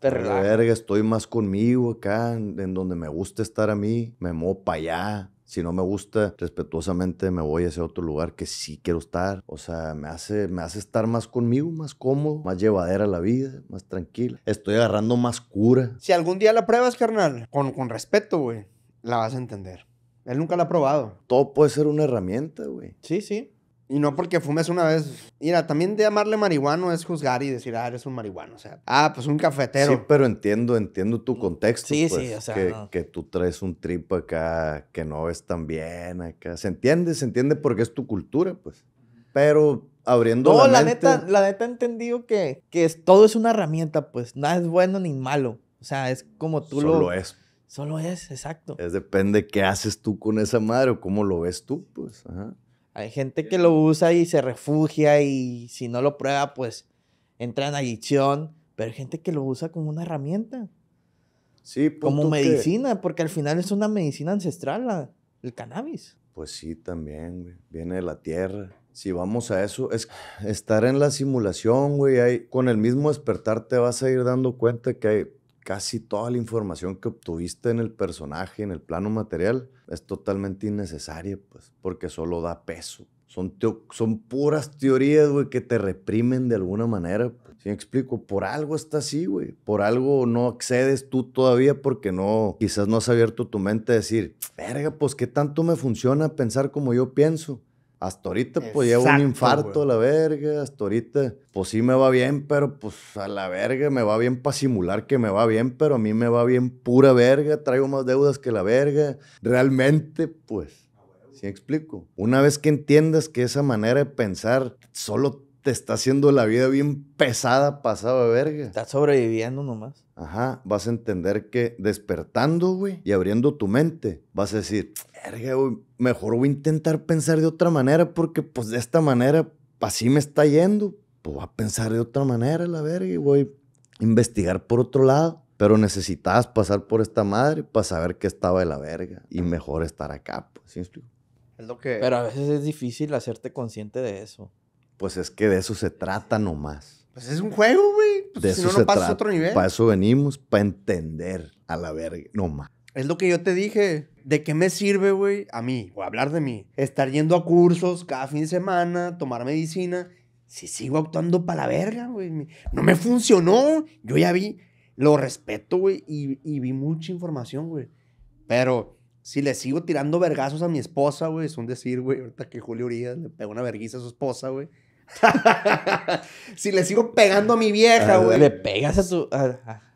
Te verga, estoy más conmigo acá, en, donde me gusta estar a mí. Me muevo para allá si no me gusta, respetuosamente me voy a ese otro lugar que sí quiero estar. O sea, me hace, me hace estar más conmigo, más cómodo, más llevadera la vida, más tranquila. Estoy agarrando más cura. Si algún día la pruebas, carnal, con, con respeto, güey, la vas a entender. Él nunca la ha probado. Todo puede ser una herramienta, güey. Sí, sí. Y no porque fumes una vez. Mira, también de llamarle marihuano es juzgar y decir, ah, eres un marihuano. O sea, ah, pues un cafetero. Sí, pero entiendo, entiendo tu contexto. Sí, sí, pues, o sea. Que, que, tú traes un trip acá que no es tan bien acá. Se entiende, se entiende porque es tu cultura, pues. Pero abriendo no, la, neta, la neta he entendido que, que todo es una herramienta, pues. Nada es bueno ni malo. O sea, es como tú lo. Solo es. Solo es, exacto. Es depende qué haces tú con esa madre o cómo lo ves tú, pues. Ajá. Hay gente que lo usa y se refugia y si no lo prueba, pues entra en adicción. Pero hay gente que lo usa como una herramienta. Sí, como medicina, porque al final es una medicina ancestral el cannabis. Pues sí, también, güey. Viene de la tierra. Si vamos a eso, es estar en la simulación, güey. con el mismo despertar te vas a ir dando cuenta que hay casi toda la información que obtuviste en el personaje, en el plano material, es totalmente innecesaria, pues, porque solo da peso. Son, son puras teorías, güey, que te reprimen de alguna manera. Si pues. me explico, por algo está así, güey. Por algo no accedes tú todavía porque no, quizás no has abierto tu mente a decir, verga, pues qué tanto me funciona pensar como yo pienso hasta ahorita pues llevo un infarto a la verga, hasta ahorita pues sí me va bien, pero pues a la verga me va bien para simular que me va bien, pero a mí me va bien pura verga, traigo más deudas que la verga. Realmente pues, ¿sí explico? Una vez que entiendas que esa manera de pensar solo te está haciendo la vida bien pesada, pasada verga. Estás sobreviviendo nomás. Ajá, vas a entender que despertando, güey, y abriendo tu mente, vas a decir, verga, güey, mejor voy a intentar pensar de otra manera porque pues de esta manera así me está yendo. Pues voy a pensar de otra manera, la verga, y voy a investigar por otro lado. Pero necesitabas pasar por esta madre para saber que estaba de la verga. Y mejor estar acá, pues, ¿sí? Es lo que... Pero a veces es difícil hacerte consciente de eso. Pues es que de eso se trata nomás. Pues es un juego, güey. Pues, si no, no otro nivel. Para eso venimos, para entender a la verga, nomás. Es lo que yo te dije. ¿De qué me sirve, güey? A mí, o hablar de mí. Estar yendo a cursos cada fin de semana, tomar medicina. Si sigo actuando para la verga, güey. No me funcionó. Yo ya vi, lo respeto, güey, y, vi mucha información, güey. Pero si le sigo tirando vergazos a mi esposa, güey, es un decir, güey, ahorita que Julio Urias le pegó una verguiza a su esposa, güey. si le sigo pegando a mi vieja, ah, güey. Le pegas a su...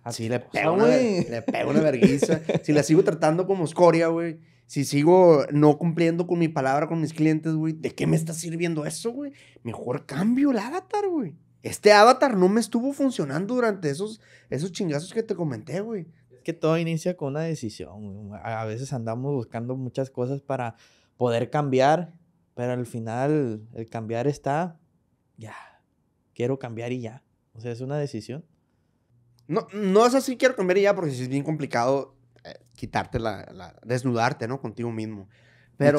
Así si le pego, güey. Le pego una vergüenza. si la sigo tratando como escoria, güey. Si sigo no cumpliendo con mi palabra con mis clientes, güey. ¿De qué me está sirviendo eso, güey? Mejor cambio el avatar, güey. Este avatar no me estuvo funcionando durante esos, esos chingazos que te comenté, güey. Es que todo inicia con una decisión. A veces andamos buscando muchas cosas para poder cambiar, pero al final el cambiar está ya, quiero cambiar y ya. O sea, es una decisión. No, no es así, quiero cambiar y ya, porque es bien complicado eh, quitarte la, desnudarte, ¿no? Contigo mismo. Pero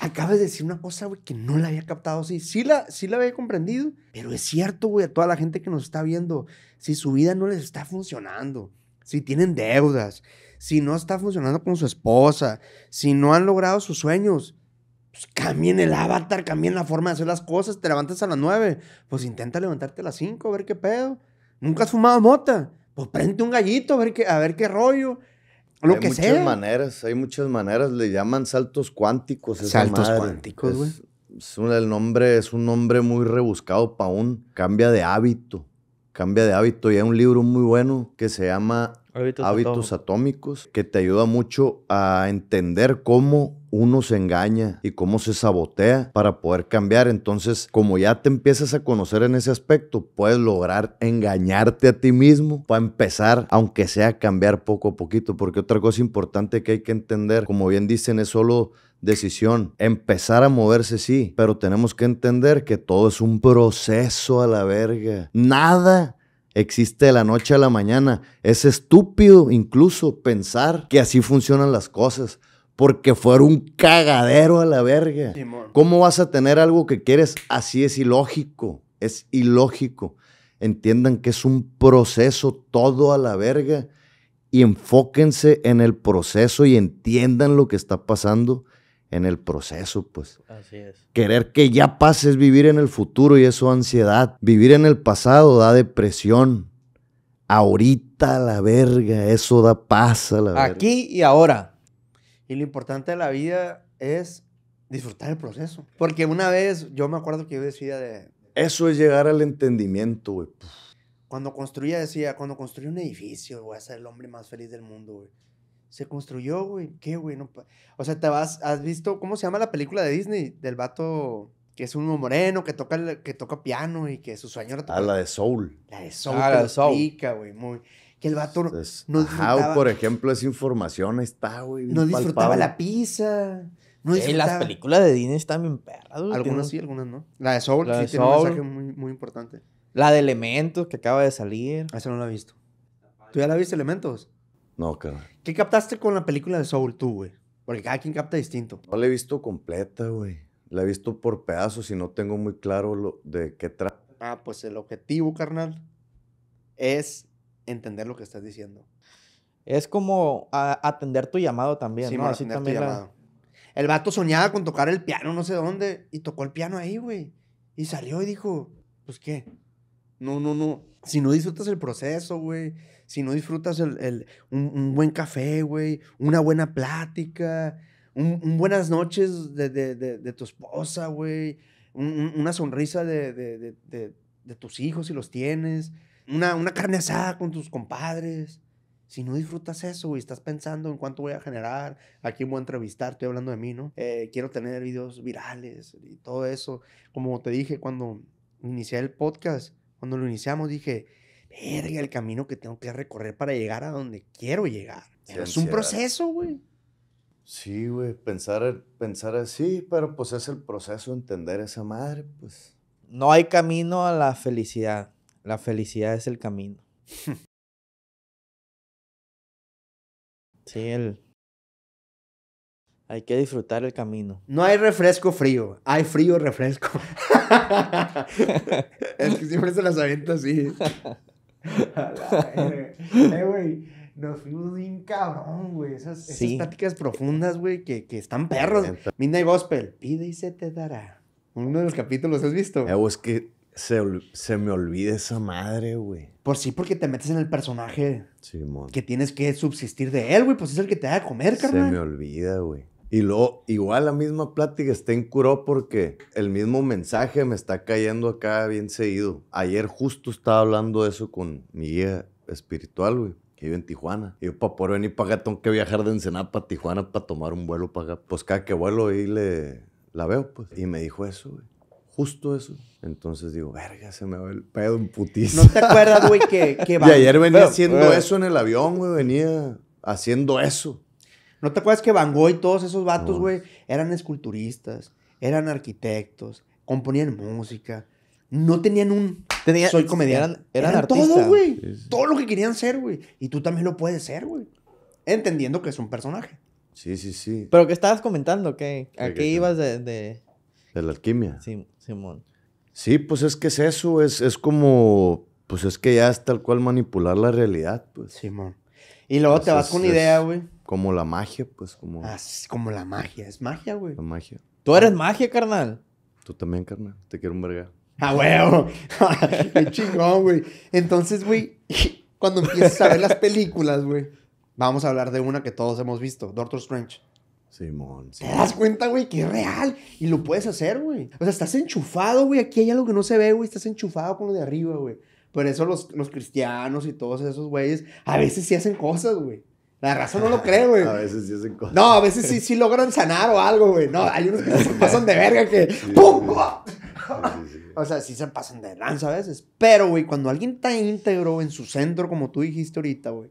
acabas de decir una cosa, güey, que no la había captado. Sí, sí la, sí la había comprendido, pero es cierto, güey, a toda la gente que nos está viendo, si su vida no les está funcionando, si tienen deudas, si no está funcionando con su esposa, si no han logrado sus sueños, pues cambien el avatar, cambien la forma de hacer las cosas. Te levantas a las 9, pues intenta levantarte a las cinco, a ver qué pedo. Nunca has fumado mota, pues prende un gallito, a ver qué, a ver qué rollo. Lo hay muchas maneras, hay muchas maneras. Le llaman saltos cuánticos. Saltos cuánticos, güey. el nombre es un nombre muy rebuscado para un cambia de hábito. Cambia de hábito. Y hay un libro muy bueno que se llama hábitos, atómicos. atómicos, que te ayuda mucho a entender cómo uno se engaña y cómo se sabotea para poder cambiar. Entonces, como ya te empiezas a conocer en ese aspecto, puedes lograr engañarte a ti mismo para empezar, aunque sea a cambiar poco a poquito. Porque otra cosa importante que hay que entender, como bien dicen, es solo decisión. Empezar a moverse sí, pero tenemos que entender que todo es un proceso a la verga. Nada existe de la noche a la mañana. Es estúpido incluso pensar que así funcionan las cosas. Porque fuera un cagadero a la verga. ¿Cómo vas a tener algo que quieres? Así es ilógico. Es ilógico. Entiendan que es un proceso todo a la verga. Y enfóquense en el proceso y entiendan lo que está pasando en el proceso, pues. Así es. Querer que ya pase es vivir en el futuro y eso ansiedad. Vivir en el pasado da depresión. Ahorita la verga, eso da paz a la verga. Aquí y ahora. Y lo importante de la vida es disfrutar el proceso. Porque una vez, yo me acuerdo que yo decía de... Eso es llegar al entendimiento, güey. Cuando construía, decía, cuando construía un edificio, voy a ser el hombre más feliz del mundo, güey se construyó, güey. ¿Qué, güey? o sea, te vas, has visto, ¿cómo se llama la película de Disney? Del vato que es un moreno, que toca, que toca piano y que su sueño era Ah, la de Soul. La de Soul. Ah, la de Soul. Pica, güey, muy. Que el vato no disfrutaba. How, por ejemplo, esa información está, güey. No disfrutaba la pizza. No eh, disfrutaba. las películas de Disney están bien perras, güey. Algunas sí, algunas no. La de Soul la sí tiene un mensaje muy, muy importante. La de Elementos que acaba de salir. Esa no la he visto. ¿Tú ya la viste, Elementos? No, carnal. ¿Qué captaste con la película de Soul tú, güey? Porque cada quien capta distinto. No la he visto completa, güey. La he visto por pedazos y no tengo muy claro lo de qué trata. Ah, pues el objetivo, carnal, es entender lo que estás diciendo. Es como atender tu llamado también, ¿no? El vato soñaba con tocar el piano no sé dónde y tocó el piano ahí, güey. Y salió y dijo, pues qué. No, no, no. Si no disfrutas el proceso, güey si no disfrutas un, buen café, güey, una buena plática, un, buenas noches de, tu esposa, güey, una sonrisa de, tus hijos si los tienes, una, carne asada con tus compadres. Si no disfrutas eso, y estás pensando en cuánto voy a generar, aquí quién voy a entrevistar, estoy hablando de mí, ¿no? Eh, quiero tener videos virales y todo eso. Como te dije cuando inicié el podcast, cuando lo iniciamos, dije, el camino que tengo que recorrer para llegar a donde quiero llegar. es un proceso, güey. Sí, güey, pensar, pensar así, pero pues es el proceso, entender esa madre, pues. No hay camino a la felicidad. La felicidad es el camino. sí, el... Hay que disfrutar el camino. No hay refresco frío, hay frío refresco. es que siempre se las avienta así. eh, güey, nos fuimos bien cabrón, güey. Esas, esas profundas, güey, que, están perros. y Gospel, pide y se te dará. Uno de los capítulos, ¿has visto? Eh, es que se, me olvida esa madre, güey. Por sí, porque te metes en el personaje que tienes que subsistir de él, güey. Pues es el que te da a comer, carnal. Se me olvida, güey. Y luego, igual la misma plática está en curó porque el mismo mensaje me está cayendo acá bien seguido. Ayer justo estaba hablando de eso con mi guía espiritual, güey, que vive en Tijuana. Y yo, para poder venir para acá, tengo que viajar de Ensenada para Tijuana para tomar un vuelo para acá. Pues cada que vuelo ahí le, la veo, pues. Y me dijo eso, güey. Justo eso. Entonces digo, verga, se me va el pedo en putiza. ¿No te acuerdas, güey, que, que Y ayer venía haciendo eh. eso en el avión, güey. Venía haciendo eso. ¿No te acuerdas que Van Gogh y todos esos vatos, güey, eran esculturistas, eran arquitectos, componían música? No tenían un... Tenía, soy comediante. Eran, Todo, güey. Todo lo que querían ser, güey. Y tú también lo puedes ser, güey. Entendiendo que es un personaje. Sí, sí, sí. Pero que estabas comentando, que ¿a qué, ibas de, de, la alquimia. Sí, Simón. Sí, pues es que es eso, es, es como... Pues es que ya es tal cual manipular la realidad, pues. Simón. Y luego te vas con una idea, güey. Como la magia, pues, como... Así, ah, como la magia. Es magia, güey. La magia. Tú ah. eres magia, carnal. Tú también, carnal. Te quiero un verga. ¡Ah, huevo! ¡Qué chingón, güey! Entonces, güey, cuando empiezas a ver las películas, güey, vamos a hablar de una que todos hemos visto, Doctor Strange. Simón, Te das cuenta, güey, que es real. Y lo puedes hacer, güey. O sea, estás enchufado, güey. Aquí hay algo que no se ve, güey. Estás enchufado con lo de arriba, güey. Por eso los, los cristianos y todos esos güeyes a veces sí hacen cosas, güey. La razón no lo cree, güey. A veces sí hacen cosas. No, a veces sí, sí logran sanar o algo, güey. No, hay unos que se pasan de verga que. ¡Pum! o sea, sí se pasan de lanza a veces. Pero, güey, cuando alguien está íntegro en su centro, como tú dijiste ahorita, güey.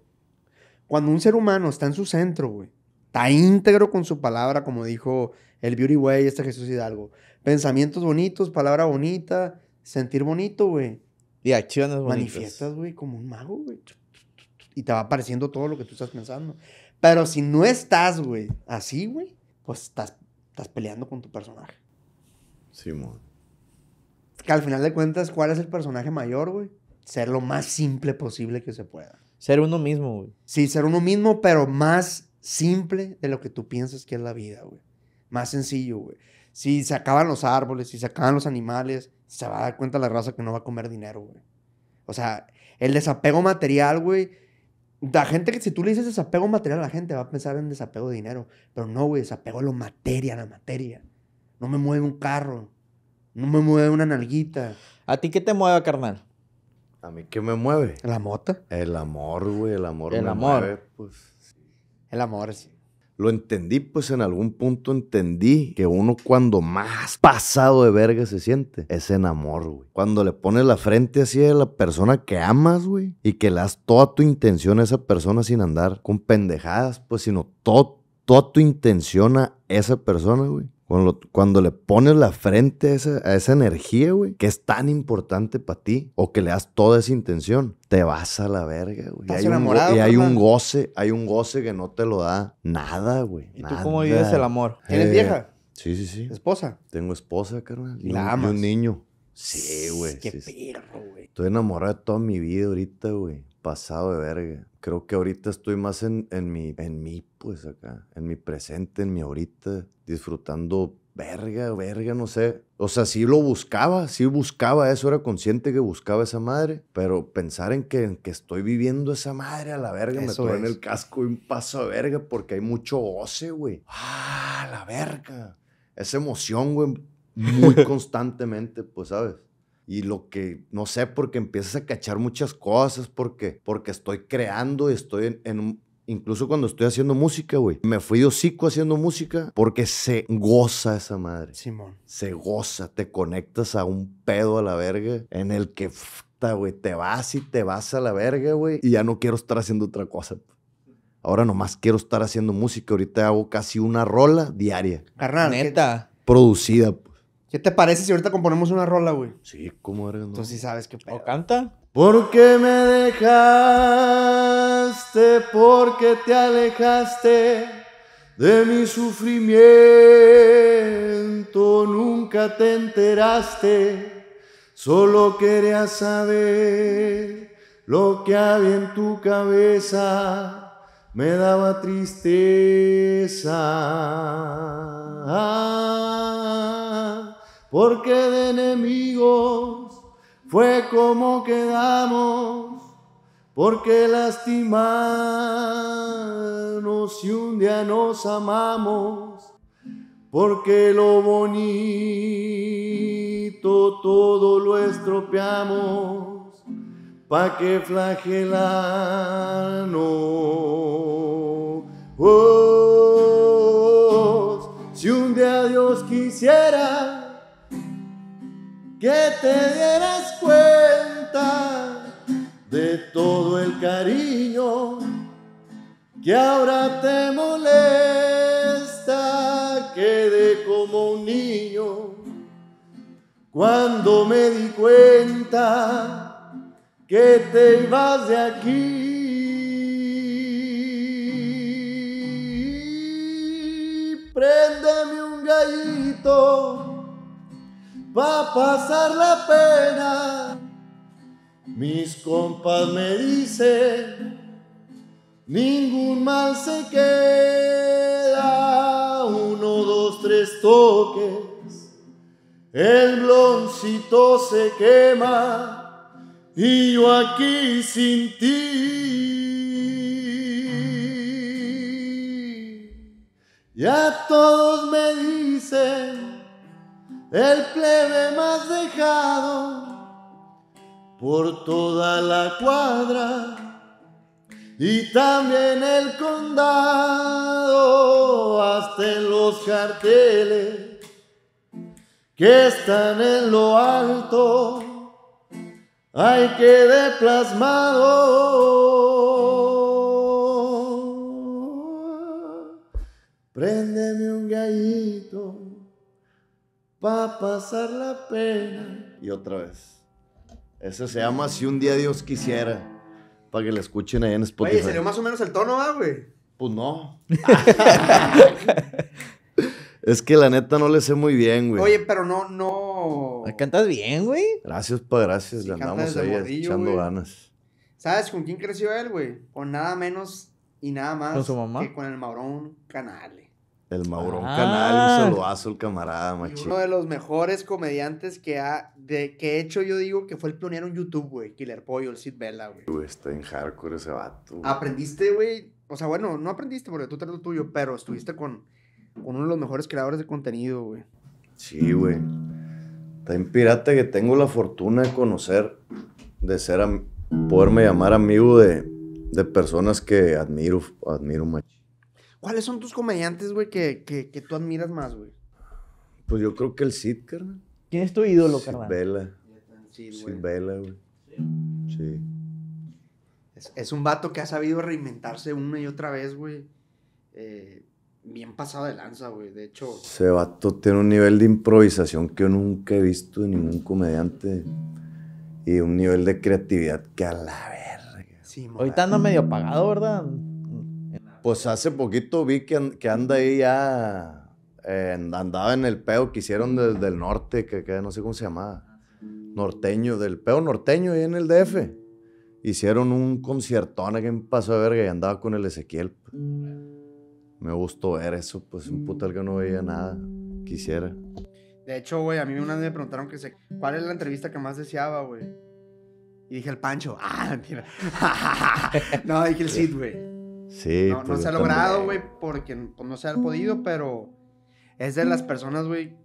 Cuando un ser humano está en su centro, güey. Está íntegro con su palabra, como dijo el Beauty Way, este Jesús Hidalgo. Pensamientos bonitos, palabra bonita, sentir bonito, güey. Y acciones bonitas. Manifiestas, güey, como un mago, güey y te va apareciendo todo lo que tú estás pensando. Pero si no estás, güey, así, güey, pues estás, estás peleando con tu personaje. Sí, Sí, que al final de cuentas, ¿cuál es el personaje mayor, güey? Ser lo más simple posible que se pueda. Ser uno mismo, güey. Sí, ser uno mismo, pero más simple de lo que tú piensas que es la vida, güey. Más sencillo, güey. Si se acaban los árboles, si se acaban los animales, se va a dar cuenta la raza que no va a comer dinero, güey. O sea, el desapego material, güey, la gente que si tú le dices desapego material a la gente va a pensar en desapego de dinero. Pero no, güey, desapego lo materia, a la materia. No me mueve un carro. No me mueve una nalguita. ¿A ti qué te mueve, carnal? ¿A mí qué me mueve? La mota. El amor, güey, el amor. El amor. pues. El amor, sí lo entendí, pues en algún punto entendí que uno cuando más pasado de verga se siente es en amor, güey. Cuando le pones la frente así a la persona que amas, güey, y que le das toda tu intención a esa persona sin andar con pendejadas, pues, sino todo, toda tu intención a esa persona, güey. Cuando, le pones la frente a esa, energía, güey, que es tan importante para ti, o que le das toda esa intención, te vas a la verga, güey. Estás y hay, enamorado, un, y hay un goce, hay un goce que no te lo da nada, güey. ¿Y tú cómo vives el amor? ¿Eres eh, vieja? Sí, sí, sí. ¿Esposa? Tengo esposa, carnal. Y, un niño. Sí, güey. Qué perro, güey. Estoy enamorado de toda mi vida ahorita, güey. Pasado de verga creo que ahorita estoy más en, en, mi, en mí, pues acá, en mi presente, en mi ahorita, disfrutando verga, verga, no sé. O sea, sí lo buscaba, sí buscaba eso, era consciente que buscaba esa madre, pero pensar en que, en que estoy viviendo esa madre a la verga, eso me en el casco y un paso a verga porque hay mucho oce, güey. Ah, la verga. Esa emoción, güey, muy constantemente, pues, ¿sabes? y lo que, no sé, porque empiezas a cachar muchas cosas, porque, porque estoy creando, y estoy en, incluso cuando estoy haciendo música, güey. Me fui de hocico haciendo música porque se goza esa madre. Simón. Se goza, te conectas a un pedo a la verga en el que, puta, güey, te vas y te vas a la verga, güey, y ya no quiero estar haciendo otra cosa. Ahora nomás quiero estar haciendo música. Ahorita hago casi una rola diaria. Carnal. Neta. Producida. ¿Qué te parece si ahorita componemos una rola, güey? Sí, ¿cómo verga, no? Tú sí sabes qué pedo. ¿O canta? Porque me dejaste, porque te alejaste de mi sufrimiento, nunca te enteraste, solo quería saber lo que había en tu cabeza, me daba tristeza porque de enemigos fue como quedamos, porque lastimamos y un día nos amamos, porque lo bonito todo lo estropeamos, pa' que flagelarnos. Oh, si un día Dios quisiera, que te dieras cuenta de todo el cariño que ahora te molesta, quedé como un niño cuando me di cuenta que te ibas de aquí. Préndeme un gallito va a pasar la pena. Mis compas me dicen, ningún mal se queda. Uno, dos, tres toques, el bloncito se quema y yo aquí sin ti. Ya todos me dicen, el plebe más dejado por toda la cuadra y también el condado, hasta en los carteles que están en lo alto, hay que de plasmado. Préndeme un gallito a pasar la pena. Y otra vez. Ese se llama Si un día Dios quisiera. Para que la escuchen ahí en Spotify. Oye, ¿sería más o menos el tono, güey? Pues no. es que la neta no le sé muy bien, güey. Oye, pero no, no. ¿Me cantas bien, güey? Gracias, pa, gracias. le andamos ahí echando ganas. ¿Sabes con quién creció él, güey? Con nada menos y nada más ¿Con su mamá? que con el Maurón Canales. El Maurón Canal, un ah. saludazo el camarada, machi. Uno de los mejores comediantes que ha de, que hecho, yo digo que fue el pionero en YouTube, güey. Killer Pollo, el Sid Vela, güey. está en hardcore ese vato. Aprendiste, güey. O sea, bueno, no aprendiste porque tú traes tuyo, pero estuviste con, uno de los mejores creadores de contenido, güey. Sí, güey. Está en pirata que tengo la fortuna de conocer, de ser, poderme llamar amigo de, personas que admiro, admiro, machi. ¿Cuáles son tus comediantes, güey, que, tú admiras más, güey? Pues yo creo que el Sid, carnal. ¿Quién es tu ídolo, Sid carnal? Vela. Sid, güey. Vela, güey. Sí. Es, un vato que ha sabido reinventarse una y otra vez, güey. Eh, bien pasado de lanza, güey. De hecho. Ese vato tiene un nivel de improvisación que yo nunca he visto de ningún comediante. Y un nivel de creatividad que a la verga. Sí, Ahorita anda medio apagado, ¿verdad? Pues hace poquito vi que, que anda ahí ya. andaba en el peo que hicieron desde el norte, que, no sé cómo se llamaba. Norteño, del peo norteño ahí en el DF. Hicieron un conciertón aquí en Paso de Verga y andaba con el Ezequiel. Me gustó ver eso, pues un putal que no veía nada. Quisiera. De hecho, güey, a mí una vez me preguntaron que se, cuál es la entrevista que más deseaba, güey. Y dije el Pancho. Ah, no, dije el Sid, güey no, pues, se ha logrado, güey, porque no se ha podido, pero es de las personas, güey,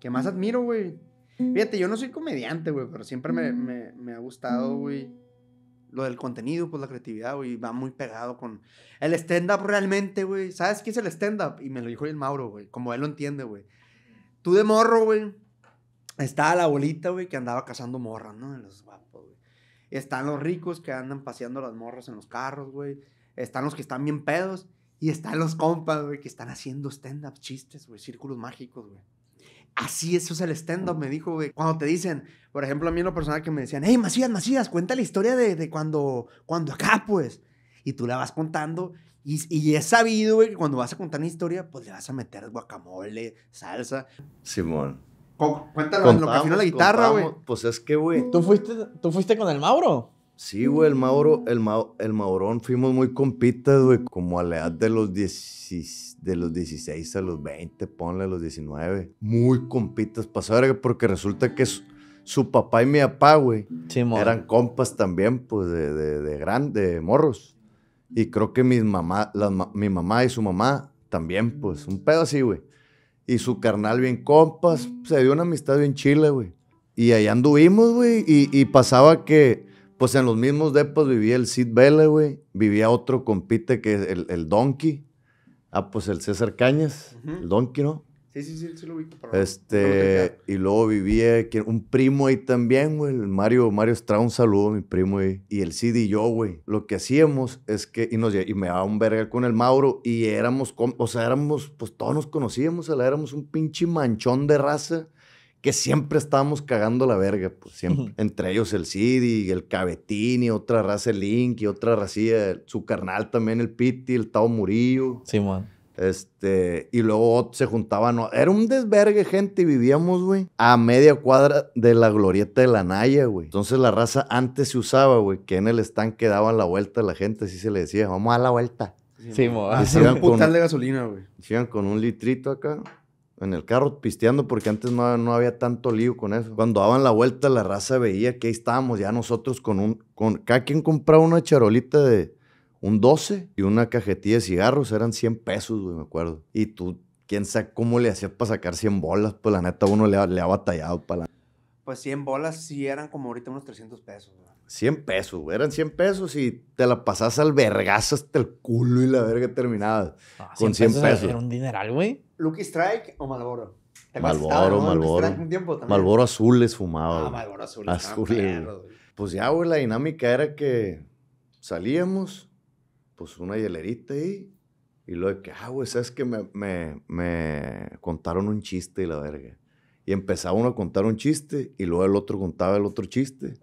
que más admiro, güey. Fíjate, yo no soy comediante, güey, pero siempre me, me, ha gustado, güey. Lo del contenido, pues la creatividad, güey, va muy pegado con... El stand-up realmente, güey. ¿Sabes qué es el stand-up? Y me lo dijo el Mauro, güey, como él lo entiende, güey. Tú de morro, güey. Estaba la bolita güey, que andaba cazando morras, ¿no? En los guapos, güey. Están los ricos que andan paseando las morras en los carros, güey están los que están bien pedos y están los compas, güey, que están haciendo stand-up chistes, güey, círculos mágicos, güey. Así eso es el stand-up, me dijo, güey. Cuando te dicen, por ejemplo, a mí una persona que me decían, hey, Macías, Macías, cuenta la historia de, cuando, cuando acá, pues. Y tú la vas contando y, y es sabido, güey, que cuando vas a contar una historia, pues le vas a meter guacamole, salsa. Simón. Cuéntanos lo que la guitarra, güey. Pues es que, güey. ¿Tú fuiste, ¿Tú fuiste con el Mauro? Sí, güey, el Mauro, el, el Maurón, fuimos muy compitas, güey, como a la edad de los, de los 16 a los 20, ponle a los 19. Muy compitas, pasó porque resulta que su, papá y mi papá, güey, eran compas también, pues, de, de, morros. Y creo que mis mamá, mi mamá y su mamá también, pues, un pedo así, güey. Y su carnal bien compas, se dio una amistad bien chile, güey. Y allá anduvimos, güey, y pasaba que pues en los mismos depos vivía el Cid Vélez, güey. Vivía otro compite que es el, Donkey. Ah, pues el César Cañas, el Donkey, ¿no? Sí, sí, sí, sí lo ubico. Este, y luego vivía un primo ahí también, güey, Mario, Mario Strauss, un saludo mi primo ahí. Y el Cid y yo, güey, lo que hacíamos es que, y, nos, y me daba un verga con el Mauro, y éramos, o sea, éramos, pues todos nos conocíamos, o éramos un pinche manchón de raza que siempre estábamos cagando la verga, pues siempre. Entre ellos el y el Cabetín y otra raza el Link y otra racía, su carnal también, el Piti, el Tao Murillo. Sí, man. Este, y luego se juntaban, era un desvergue, gente, y vivíamos, güey, a media cuadra de la glorieta de la Naya, güey. Entonces la raza antes se usaba, güey, que en el estanque daban la vuelta a la gente, así se le decía, vamos a la vuelta. Sí, sí se iban un putal de gasolina, güey. Se iban con un litrito acá, en el carro pisteando porque antes no, no, había tanto lío con eso. Cuando daban la vuelta la raza veía que ahí estábamos ya nosotros con un... Con, cada quien compraba una charolita de un 12 y una cajetilla de cigarros, eran 100 pesos, güey, me acuerdo. Y tú, quién sabe cómo le hacías para sacar 100 bolas, pues la neta uno le, le ha batallado para la... Pues 100 bolas sí eran como ahorita unos 300 pesos, 100 pesos, güey. Eran 100 pesos y te la pasás al vergazo hasta el culo y la verga terminada ah, con 100 pesos. pesos. Era un dineral, güey. Lucky Strike o Malboro. Malboro, Malboro. Malboro azul fumaba. Ah, Malboro azul. Azul. pues ya, güey, la dinámica era que salíamos, pues una hielerita ahí. Y luego de que, ah, güey, sabes que me, me, me contaron un chiste y la verga. Y empezaba uno a contar un chiste y luego el otro contaba el otro chiste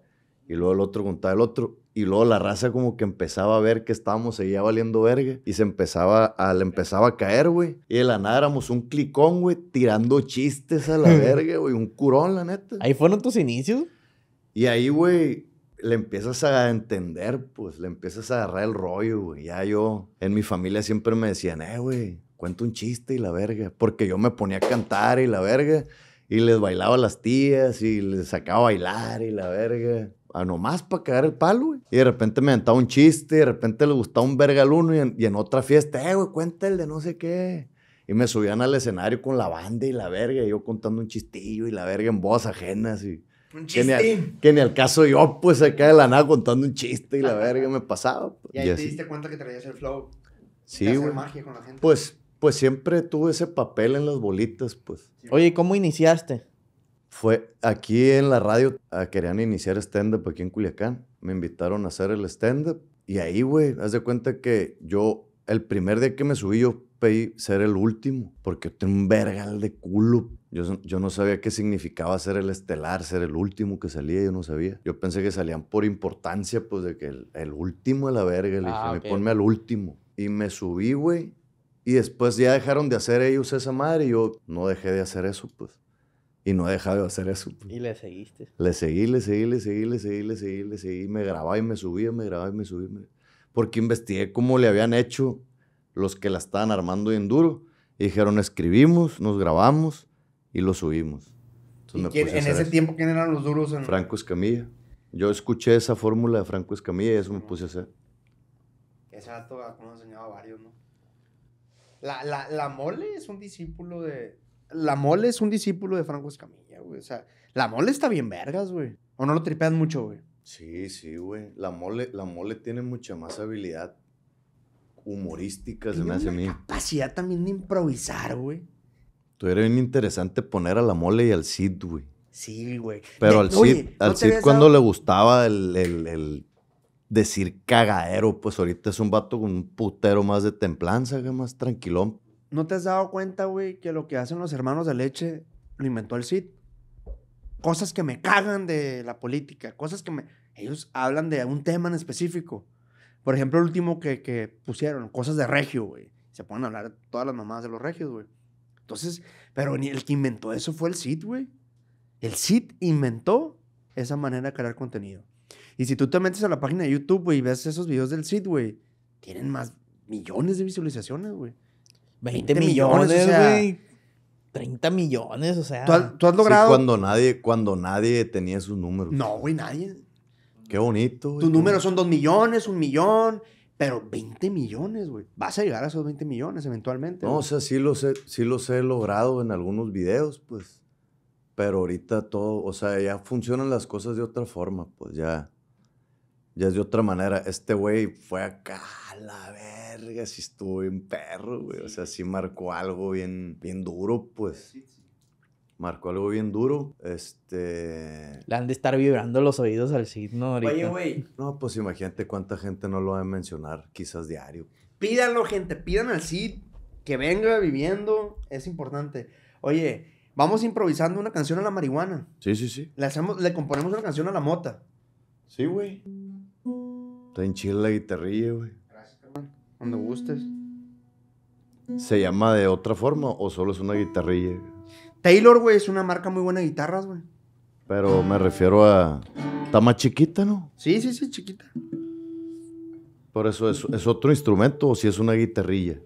y luego el otro contaba el otro. Y luego la raza como que empezaba a ver que estábamos seguía valiendo verga. Y se empezaba a, le empezaba a caer, güey. Y el la nada éramos un clicón, güey, tirando chistes a la verga, güey. Un curón, la neta. ¿Ahí fueron tus inicios? Y ahí, güey, le empiezas a entender, pues. Le empiezas a agarrar el rollo, güey. Ya yo, en mi familia siempre me decían, eh, güey, cuenta un chiste y la verga. Porque yo me ponía a cantar y la verga. Y les bailaba a las tías y les sacaba a bailar y la verga a nomás para cagar el palo, güey. Y de repente me aventaba un chiste, y de repente le gustaba un verga al uno, y en, otra fiesta, eh, güey, cuenta el de no sé qué. Y me subían al escenario con la banda y la verga, y yo contando un chistillo y la verga en voz ajenas y... Un Que ni, al, caso yo, pues, se cae de la nada contando un chiste y la verga me pasaba. Pues. Y ahí te diste cuenta que traías el flow. Sí, güey. magia con la gente. Pues, pues siempre tuve ese papel en las bolitas, pues. Oye, ¿cómo iniciaste? fue aquí en la radio, ah, querían iniciar stand-up aquí en Culiacán. Me invitaron a hacer el stand-up y ahí, güey, haz de cuenta que yo, el primer día que me subí, yo pedí ser el último, porque tengo un vergal de culo. Yo, yo no sabía qué significaba ser el estelar, ser el último que salía, yo no sabía. Yo pensé que salían por importancia, pues de que el, último de la verga, le dije, ah, ponme al último. Y me subí, güey, y después ya dejaron de hacer ellos esa madre y yo no dejé de hacer eso, pues. Y no dejaba de hacer eso. Pues. Y le seguiste. Le seguí, le seguí, le seguí, le seguí, le seguí, le seguí. Me grababa y me subía, me grababa y me subía. Porque investigué cómo le habían hecho los que la estaban armando en duro. Y dijeron, escribimos, nos grabamos y lo subimos. Entonces en ese tiempo quién eran los duros? En... Franco Escamilla. Yo escuché esa fórmula de Franco Escamilla y eso me puse a hacer. Exacto, ah, como enseñaba a varios, ¿no? la, mole es un discípulo de, la mole es un discípulo de Franco Escamilla, güey. O sea, la mole está bien vergas, güey. O no lo tripean mucho, güey. Sí, sí, güey. La mole, la mole tiene mucha más habilidad humorística, se me hace a mí. capacidad también de improvisar, güey. eres bien interesante poner a la mole y al Cid, güey. Sí, güey. Pero al Cid, al cuando le gustaba el, decir cagadero, pues ahorita es un vato con un putero más de templanza, más tranquilón, ¿No te has dado cuenta, güey, que lo que hacen los hermanos de leche lo inventó el CID? Cosas que me cagan de la política, cosas que me... Ellos hablan de un tema en específico. Por ejemplo, el último que, pusieron, cosas de regio, güey. Se ponen hablar todas las mamadas de los regios, güey. Entonces, pero ni el que inventó eso fue el CID, güey. El CID inventó esa manera de crear contenido. Y si tú te metes a la página de YouTube, güey, y ves esos videos del CID, güey, tienen más millones de visualizaciones, güey. 20, millones, güey. 30 millones, o sea. ¿Tú has, logrado? cuando nadie, cuando nadie tenía sus números. No, güey, nadie. Qué bonito, güey. Tus números son 2 millones, 1 millón, pero 20 millones, güey. Vas a llegar a esos 20 millones eventualmente. No, o sea, sí los, sí los he logrado en algunos videos, pues. Pero ahorita todo, o sea, ya funcionan las cosas de otra forma, pues ya ya es de otra manera. Este güey fue acá a la verga, si estuvo bien perro, güey. O sea, sí marcó algo bien, bien duro, pues. Marcó algo bien duro. Este. Le han de estar vibrando los oídos al no ahorita. Oye, güey. No, pues imagínate cuánta gente no lo va a mencionar, quizás diario. Pídanlo, gente, pidan al Cid que venga viviendo. Es importante. Oye, vamos improvisando una canción a la marihuana. Sí, sí, sí. Le, hacemos, le componemos una canción a la mota. Sí, güey. Está en chile la guitarrilla, güey. Gracias, hermano. Cuando gustes. ¿Se llama de otra forma o solo es una guitarrilla? Taylor, güey, es una marca muy buena de guitarras, güey. Pero me refiero a. Está más chiquita, ¿no? Sí, sí, sí, chiquita. Por eso es, otro instrumento o si es una guitarrilla.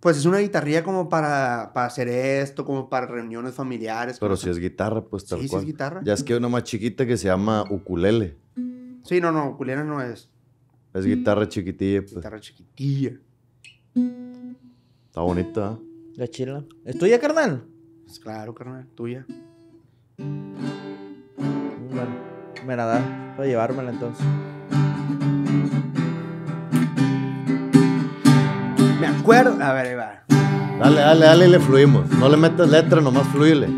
Pues es una guitarrilla como para, hacer esto, como para reuniones familiares. Pero si es guitarra, pues tal sí, cual. Sí, es guitarra. Ya es que hay una más chiquita que se llama ukulele. Sí, no, no, Juliana no es. Es guitarra chiquitilla, pues. Guitarra chiquitilla. Está bonita. La chila. ¿Es tuya, carnal? Pues claro, carnal, tuya. Mm, bueno, me la da a llevármela entonces. Me acuerdo. A ver, ahí va. Dale, dale, dale y le fluimos. No le metas letra, nomás fluyele.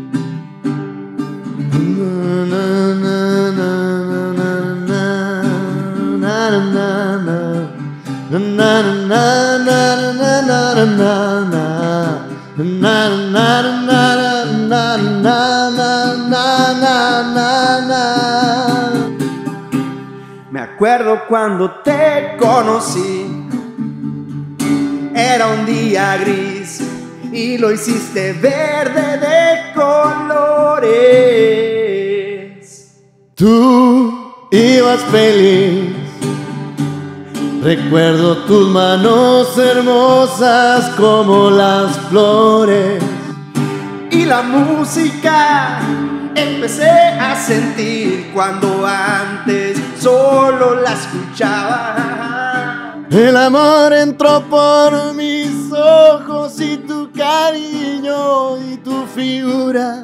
Me acuerdo cuando te conocí. Era un día gris y lo hiciste verde de colores. Tú ibas feliz Recuerdo tus manos hermosas como las flores. Y la música empecé a sentir cuando antes solo la escuchaba. El amor entró por mis ojos y tu cariño y tu figura.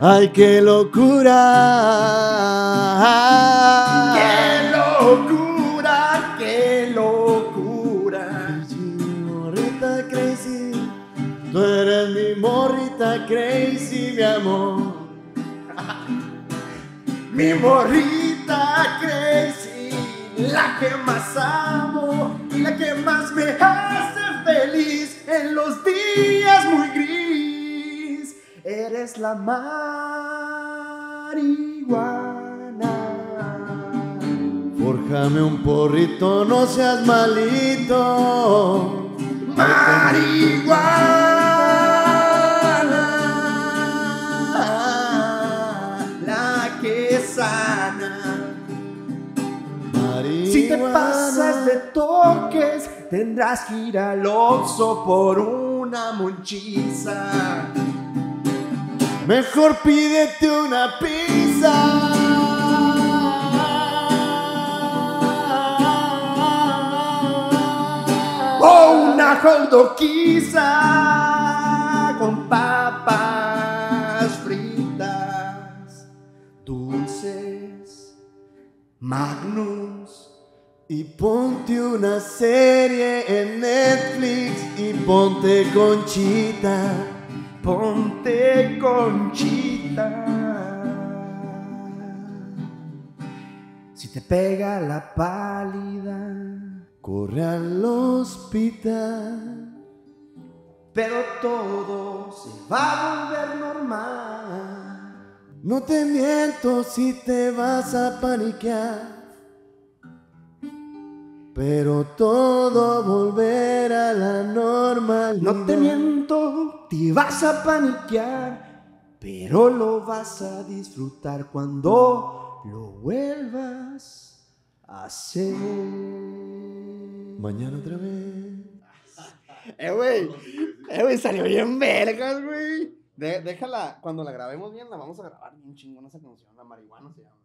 ¡Ay, qué locura! locura! crazy, mi amor. mi morrita crazy, la que más amo y la que más me hace feliz en los días muy gris. Eres la marihuana. Forjame un porrito, no seas malito. Marihuana. pasas de toques, tendrás que ir al oso por una monchiza. Mejor pídete una pizza. O una hot con papas fritas, dulces, magnum y ponte una serie en Netflix y ponte conchita. Ponte conchita. Si te pega la pálida, corre al hospital. Pero todo se va a volver normal. No te miento si te vas a paniquear. Pero todo volverá a la normal. No te miento, te vas a paniquear, pero lo vas a disfrutar cuando lo vuelvas a hacer. Mañana otra vez. Eh, güey. Eh, güey, salió bien vergas, güey. déjala, cuando la grabemos bien, la vamos a grabar bien chingona esa canción. La marihuana se llama.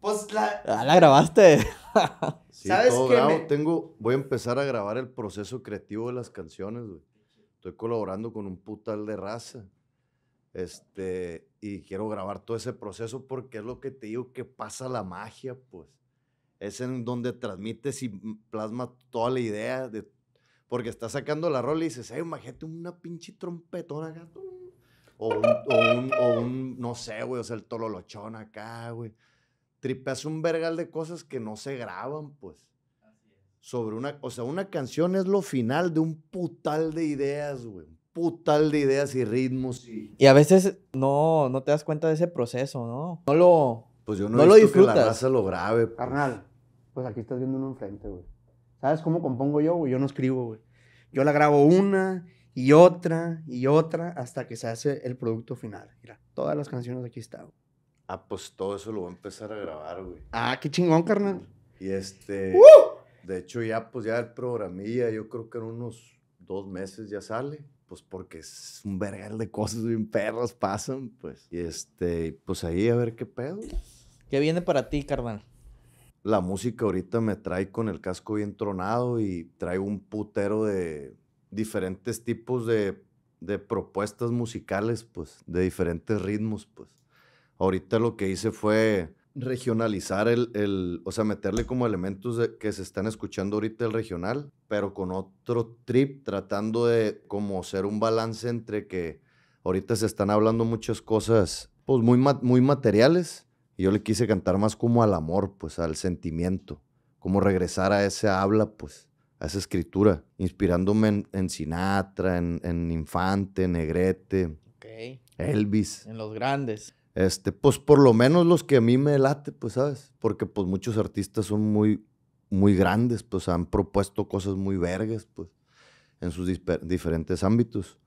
Pues la. Ah, la grabaste. ¿Sabes tengo, voy a empezar a grabar el proceso creativo de las canciones, güey. Estoy colaborando con un putal de raza. Este, y quiero grabar todo ese proceso porque es lo que te digo que pasa la magia, pues. Es en donde transmites y plasma toda la idea de porque estás sacando la rola y dices, ay, imagínate una pinche trompetona acá. O un, o un, o un no sé, güey, o sea, el tololochón acá, güey tripeas un vergal de cosas que no se graban, pues. Sobre una, o sea, una canción es lo final de un putal de ideas, güey. Un putal de ideas y ritmos. Y, a veces no, no te das cuenta de ese proceso, ¿no? No lo. Pues yo no, lo disfrutas. lo grabe. Pues. Carnal, pues aquí estás viendo uno enfrente, güey. ¿Sabes cómo compongo yo, güey? Yo no escribo, güey. Yo la grabo una y otra y otra hasta que se hace el producto final. Mira, todas las canciones aquí están, Ah, pues todo eso lo voy a empezar a grabar, güey. Ah, qué chingón, carnal. Y este. ¡Uh! De hecho, ya, pues ya el programilla, yo creo que en unos dos meses ya sale. Pues porque es un vergal de cosas bien perras pasan, pues. Y este, pues ahí a ver qué pedo. ¿Qué viene para ti, carnal? La música ahorita me trae con el casco bien tronado y trae un putero de diferentes tipos de propuestas musicales, pues, de diferentes ritmos, pues. Ahorita lo que hice fue regionalizar el, o sea, meterle como elementos que se están escuchando ahorita el regional, pero con otro trip, tratando de como hacer un balance entre que ahorita se están hablando muchas cosas, pues muy, muy materiales, y yo le quise cantar más como al amor, pues al sentimiento, como regresar a ese habla, pues a esa escritura, inspirándome en, Sinatra, en, en Infante, Negrete, Elvis. En los grandes. Este, pues por lo menos los que a mí me late, pues sabes, porque pues muchos artistas son muy, muy grandes, pues han propuesto cosas muy vergas, pues, en sus diferentes ámbitos.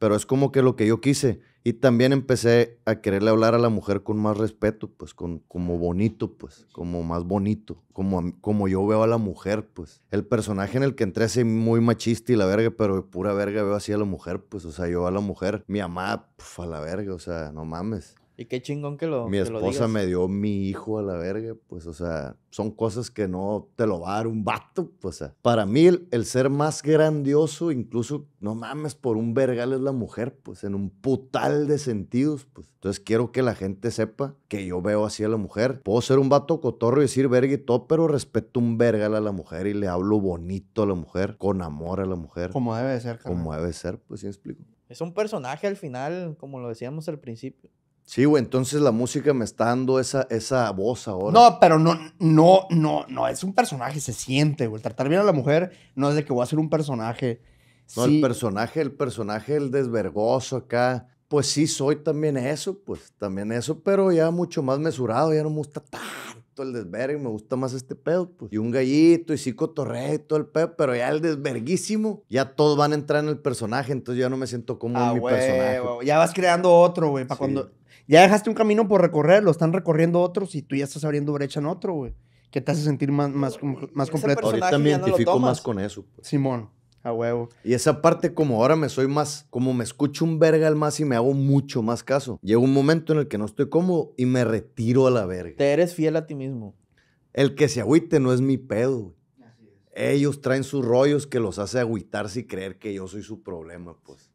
Pero es como que lo que yo quise. Y también empecé a quererle hablar a la mujer con más respeto, pues, con, como bonito, pues, como más bonito, como, como yo veo a la mujer, pues. El personaje en el que entré así muy machista y la verga, pero pura verga veo así a la mujer, pues, o sea, yo a la mujer, mi mamá, puf, a la verga, o sea, no mames. Y qué chingón que lo. Mi esposa me dio mi hijo a la verga, pues, o sea, son cosas que no te lo va a dar un vato, pues, o sea, para mí el, ser más grandioso, incluso, no mames, por un vergal es la mujer, pues, en un putal de sentidos, pues. Entonces quiero que la gente sepa que yo veo así a la mujer. Puedo ser un vato cotorro y decir verga y todo, pero respeto un vergal a la mujer y le hablo bonito a la mujer, con amor a la mujer. Como debe ser, Como debe ser, pues, sí explico. Es un personaje al final, como lo decíamos al principio. Sí, güey, entonces la música me está dando esa, esa voz ahora. No, pero no, no, no, no, es un personaje, se siente, güey. Tratar bien a la mujer no es de que voy a ser un personaje. No, el personaje, el personaje, el desvergoso acá. Pues sí, soy también eso, pues también eso, pero ya mucho más mesurado, ya no me gusta tanto el desvergue, me gusta más este pedo, pues. Y un gallito, y sí cotorreo y todo el pedo, pero ya el desverguísimo, ya todos van a entrar en el personaje, entonces ya no me siento como ah, en mi personaje. Ya vas creando otro, güey, para cuando ya dejaste un camino por recorrer, lo están recorriendo otros y tú ya estás abriendo brecha en otro, güey. Que te hace sentir más, más, completo. Ahorita me identifico más con eso. Pues. Simón, a huevo. Y esa parte, como ahora me soy más, como me escucho un verga al más y me hago mucho más caso. Llega un momento en el que no estoy cómodo y me retiro a la verga. Te eres fiel a ti mismo. El que se agüite no es mi pedo, güey ellos traen sus rollos que los hace agüitarse y creer que yo soy su problema, pues.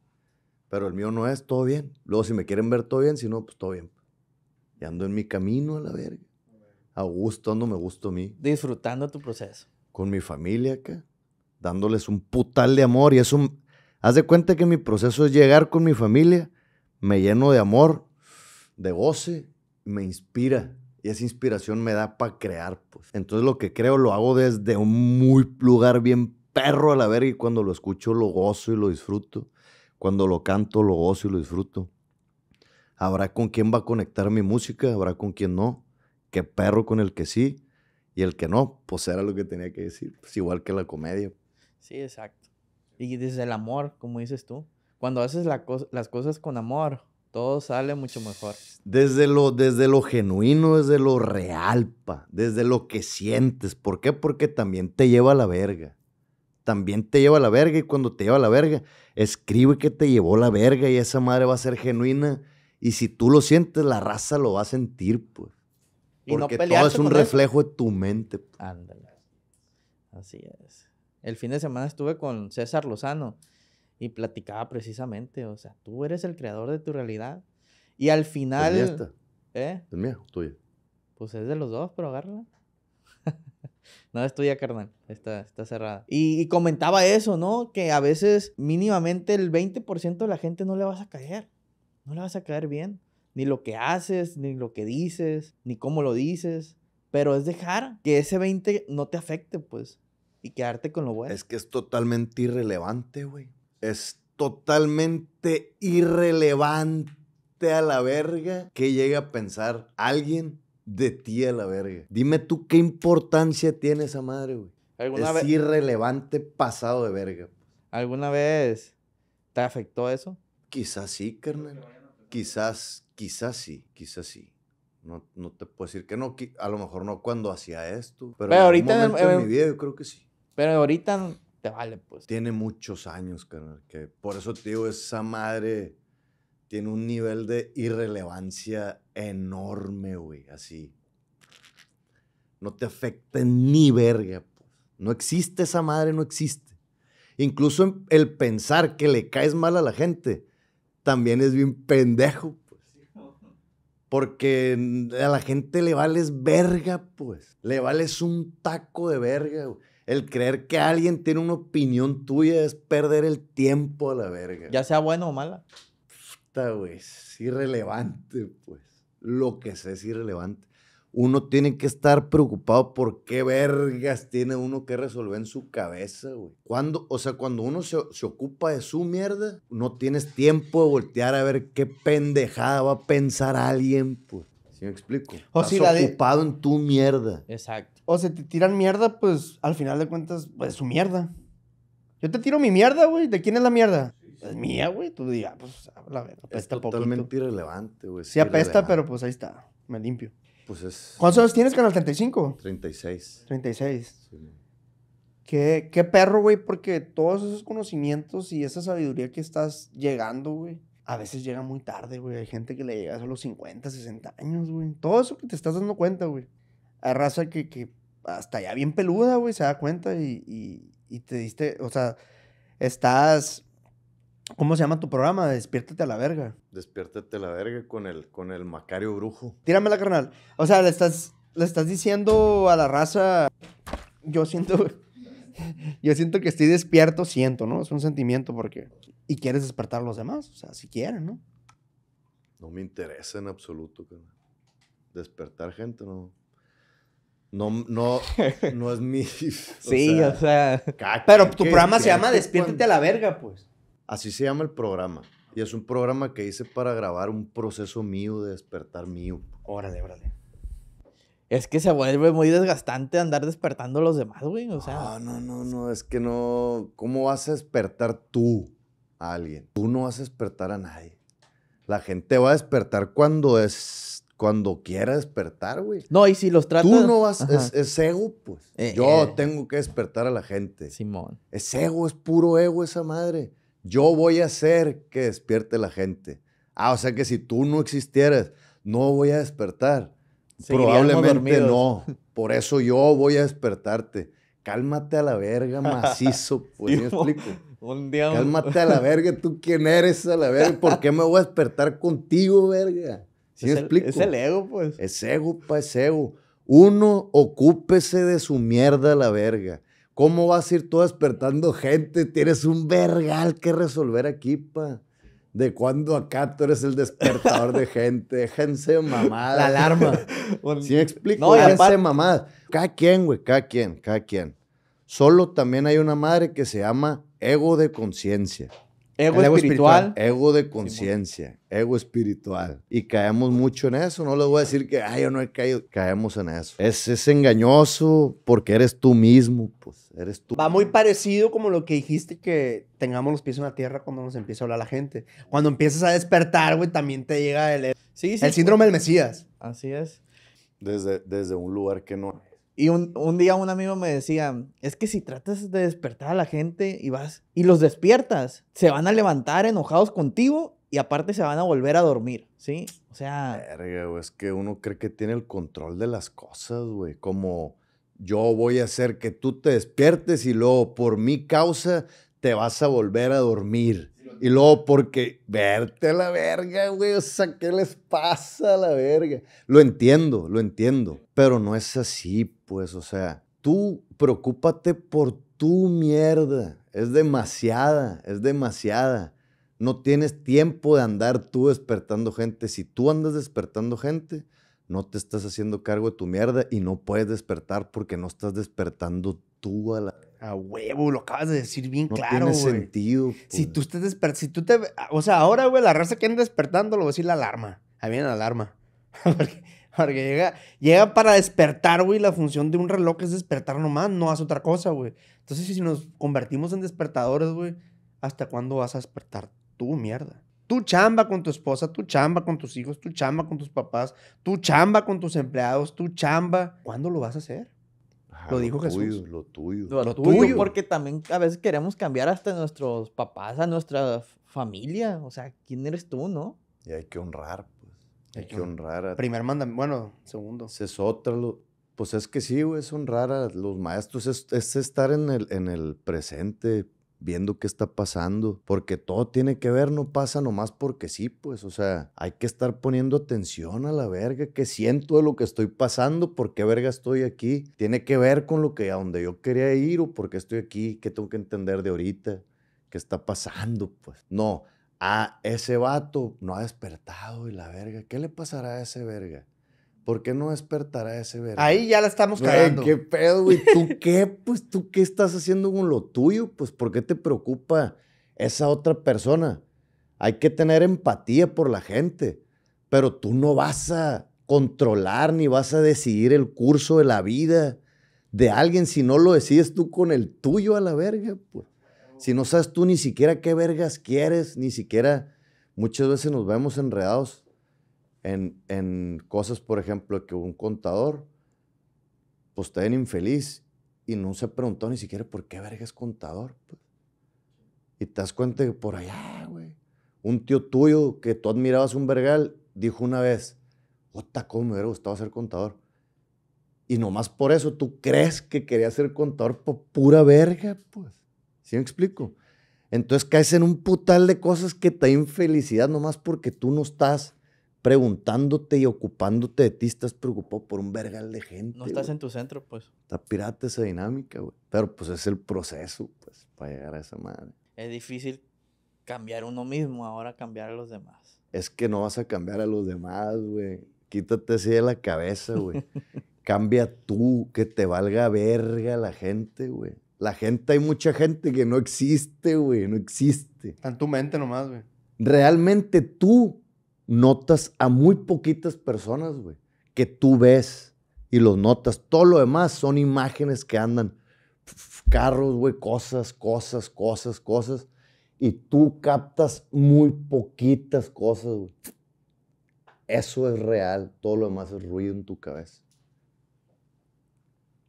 Pero el mío no es todo bien. Luego, si me quieren ver todo bien, si no, pues todo bien. Y ando en mi camino a la verga. A gusto, ando me gusto a mí. Disfrutando tu proceso. Con mi familia acá. Dándoles un putal de amor. Y eso, Haz de cuenta que mi proceso es llegar con mi familia. Me lleno de amor, de goce. Me inspira. Y esa inspiración me da para crear, pues. Entonces, lo que creo lo hago desde un muy lugar bien perro a la verga. Y cuando lo escucho, lo gozo y lo disfruto cuando lo canto, lo gozo y lo disfruto. Habrá con quién va a conectar mi música, habrá con quién no. Qué perro con el que sí y el que no. Pues era lo que tenía que decir. Pues igual que la comedia. Sí, exacto. Y desde el amor, como dices tú. Cuando haces las cosas con amor, todo sale mucho mejor. Desde lo, desde lo genuino, desde lo real, pa. Desde lo que sientes. ¿Por qué? Porque también te lleva a la verga también te lleva la verga y cuando te lleva a la verga, escribe que te llevó la verga y esa madre va a ser genuina. Y si tú lo sientes, la raza lo va a sentir, pues. Y Porque todo es un reflejo de tu mente. Pues. Ándale. Así es. El fin de semana estuve con César Lozano y platicaba precisamente, o sea, tú eres el creador de tu realidad. Y al final... ¿Es ¿Eh? ¿Es mía tuya? Pues es de los dos, pero agárrala. nada es tuya, carnal. Está, está cerrada. Y, y, comentaba eso, ¿no? Que a veces mínimamente el 20% de la gente no le vas a caer. No le vas a caer bien. Ni lo que haces, ni lo que dices, ni cómo lo dices. Pero es dejar que ese 20 no te afecte, pues. Y quedarte con lo bueno. Es que es totalmente irrelevante, güey. Es totalmente irrelevante a la verga que llegue a pensar alguien de ti a la verga. Dime tú qué importancia tiene esa madre, güey. es irrelevante pasado de verga. ¿Alguna vez te afectó eso? Quizás sí, carnal. Quizás, quizás sí, quizás sí. No, no te puedo decir que no, a lo mejor no cuando hacía esto. Pero, en ahorita momento en, eh, mi vida yo creo que sí. Pero ahorita te vale, pues. Tiene muchos años, carnal. Que por eso te digo, esa madre tiene un nivel de irrelevancia enorme, güey, así. No te afecta ni verga, pues. No existe esa madre, no existe. Incluso el pensar que le caes mal a la gente también es bien pendejo, pues. Porque a la gente le vales verga, pues. Le vales un taco de verga, El creer que alguien tiene una opinión tuya es perder el tiempo a la verga. Ya sea bueno o mala güey, es irrelevante, pues. Lo que sé es irrelevante. Uno tiene que estar preocupado por qué vergas tiene uno que resolver en su cabeza, güey. Cuando, o sea, cuando uno se, ocupa de su mierda, no tienes tiempo de voltear a ver qué pendejada va a pensar alguien, pues. ¿Sí me explico? O si ocupado en tu mierda. Exacto. O se te tiran mierda, pues al final de cuentas, pues su mierda. Yo te tiro mi mierda, güey. ¿De quién es la mierda? es mía, güey, tú digas, pues, la verdad, apesta es totalmente irrelevante, güey. Sí, apesta, pero pues ahí está, me limpio. Pues es... ¿Cuántos años tienes, Canal 35? 36. 36. Sí. Qué, qué perro, güey, porque todos esos conocimientos y esa sabiduría que estás llegando, güey, a veces llega muy tarde, güey. Hay gente que le llega a los 50, 60 años, güey. Todo eso que te estás dando cuenta, güey. Hay raza que, que hasta ya bien peluda, güey, se da cuenta y, y, y te diste, o sea, estás ¿Cómo se llama tu programa? Despiértate a la verga. Despiértate a la verga con el, con el Macario Brujo. la carnal. O sea, le estás, le estás diciendo a la raza. Yo siento. Yo siento que estoy despierto, siento, ¿no? Es un sentimiento porque. Y quieres despertar a los demás. O sea, si quieren, ¿no? No me interesa en absoluto, carnal. Despertar gente, no. No, no, es mi. sí, o sea. pero tu programa se llama Despiértate a la verga, pues. Así se llama el programa. Y es un programa que hice para grabar un proceso mío de despertar mío. Órale, órale. Es que se vuelve muy desgastante andar despertando a los demás, güey. O sea. Ah, no, no, no, Es que no. ¿Cómo vas a despertar tú a alguien? Tú no vas a despertar a nadie. La gente va a despertar cuando es. Cuando quiera despertar, güey. No, y si los tratas. Tú no vas. Es, ego, pues. Eh, Yo eh. tengo que despertar a la gente. Simón. Es ego, es puro ego esa madre. Yo voy a hacer que despierte la gente. Ah, o sea que si tú no existieras, no voy a despertar. Probablemente no. Por eso yo voy a despertarte. Cálmate a la verga, macizo, pues. ¿me explico? Un Cálmate a la verga, tú quién eres a la verga. ¿Por qué me voy a despertar contigo, verga? me explico? es el ego, pues. Es ego, pa, es ego. Uno, ocúpese de su mierda a la verga. ¿Cómo vas a ir tú despertando gente? Tienes un vergal que resolver aquí, pa. ¿De cuándo acá tú eres el despertador de gente? Déjense mamadas. La alarma. Si explica. explico. No, Déjense mamadas. Cada quien, güey, cada quien, cada quien. Solo también hay una madre que se llama ego de conciencia. Ego, espiritual. Ego de conciencia, ego espiritual. Y caemos mucho en eso. No les voy a decir que, ay, yo no he caído. Caemos en eso. Es, es engañoso porque eres tú mismo, pues, eres tú. Va muy parecido como lo que dijiste que tengamos los pies en la tierra cuando nos empieza a hablar la gente. Cuando empiezas a despertar, güey, también te llega el, sí, sí, el síndrome del Mesías. Así es. Desde, desde un lugar que no y un, día un amigo me decía, es que si tratas de despertar a la gente y vas y los despiertas, se van a levantar enojados contigo y aparte se van a volver a dormir, ¿sí? O sea... Verga, es que uno cree que tiene el control de las cosas, güey. Como yo voy a hacer que tú te despiertes y luego por mi causa te vas a volver a dormir. Y luego porque, verte a la verga, güey, o sea, ¿qué les pasa a la verga? Lo entiendo, lo entiendo, pero no es así, pues, o sea, tú preocúpate por tu mierda. Es demasiada, es demasiada. No tienes tiempo de andar tú despertando gente. Si tú andas despertando gente, no te estás haciendo cargo de tu mierda y no puedes despertar porque no estás despertando tú a la... A huevo, lo acabas de decir bien no claro, tiene sentido. Si pues. tú estás despertando, si tú te... O sea, ahora, güey, la raza que anda despertando, lo voy a decir la alarma. Ahí viene la alarma. porque porque llega, para despertar, güey. La función de un reloj es despertar nomás, no hace otra cosa, güey. Entonces, si nos convertimos en despertadores, güey, ¿hasta cuándo vas a despertar tú, mierda? Tu chamba con tu esposa, tu chamba con tus hijos, tu chamba con tus papás, tu chamba con tus empleados, tu chamba. ¿Cuándo lo vas a hacer? lo dijo lo Tuyo, lo tuyo. Lo, tuyo, tuyo. Porque también a veces queremos cambiar hasta nuestros papás, a nuestra familia. O sea, ¿quién eres tú, no? Y hay que honrar hay que honrar a... Primer manda bueno, segundo. Es otra, pues es que sí, güey, es honrar a los maestros, es, estar en el, en el presente, viendo qué está pasando, porque todo tiene que ver, no pasa nomás porque sí, pues, o sea, hay que estar poniendo atención a la verga, ¿Qué siento de lo que estoy pasando, por qué verga estoy aquí, tiene que ver con lo que a donde yo quería ir o por qué estoy aquí, qué tengo que entender de ahorita, qué está pasando, pues. No, Ah, ese vato no ha despertado y la verga. ¿Qué le pasará a ese verga? ¿Por qué no despertará ese verga? Ahí ya la estamos cayendo. ¿Qué pedo, güey? ¿Tú qué? Pues tú qué estás haciendo con lo tuyo? Pues ¿por qué te preocupa esa otra persona? Hay que tener empatía por la gente, pero tú no vas a controlar ni vas a decidir el curso de la vida de alguien si no lo decides tú con el tuyo a la verga, pues. Si no sabes tú ni siquiera qué vergas quieres, ni siquiera muchas veces nos vemos enredados en, cosas, por ejemplo, que un contador, pues te ven infeliz y no se preguntó ni siquiera por qué vergas contador. Pues. Y te das cuenta que por allá, güey, un tío tuyo que tú admirabas un vergal, dijo una vez, puta, cómo me hubiera gustado ser contador. Y nomás por eso tú crees que quería ser contador por pura verga, pues. ¿Sí me explico? Entonces caes en un putal de cosas que te da infelicidad nomás porque tú no estás preguntándote y ocupándote de ti, estás preocupado por un vergal de gente. No estás en tu centro, pues. Está pirata esa dinámica, güey. Pero pues es el proceso, pues, para llegar a esa madre. Es difícil cambiar uno mismo, ahora cambiar a los demás. Es que no vas a cambiar a los demás, güey. Quítate así de la cabeza, güey. Cambia tú, que te valga verga la gente, güey. La gente, hay mucha gente que no existe, güey, no existe. Está en tu mente nomás, güey. Realmente tú notas a muy poquitas personas, güey, que tú ves y los notas. Todo lo demás son imágenes que andan, carros, güey, cosas, cosas, cosas, cosas. Y tú captas muy poquitas cosas, güey. Eso es real, todo lo demás es ruido en tu cabeza.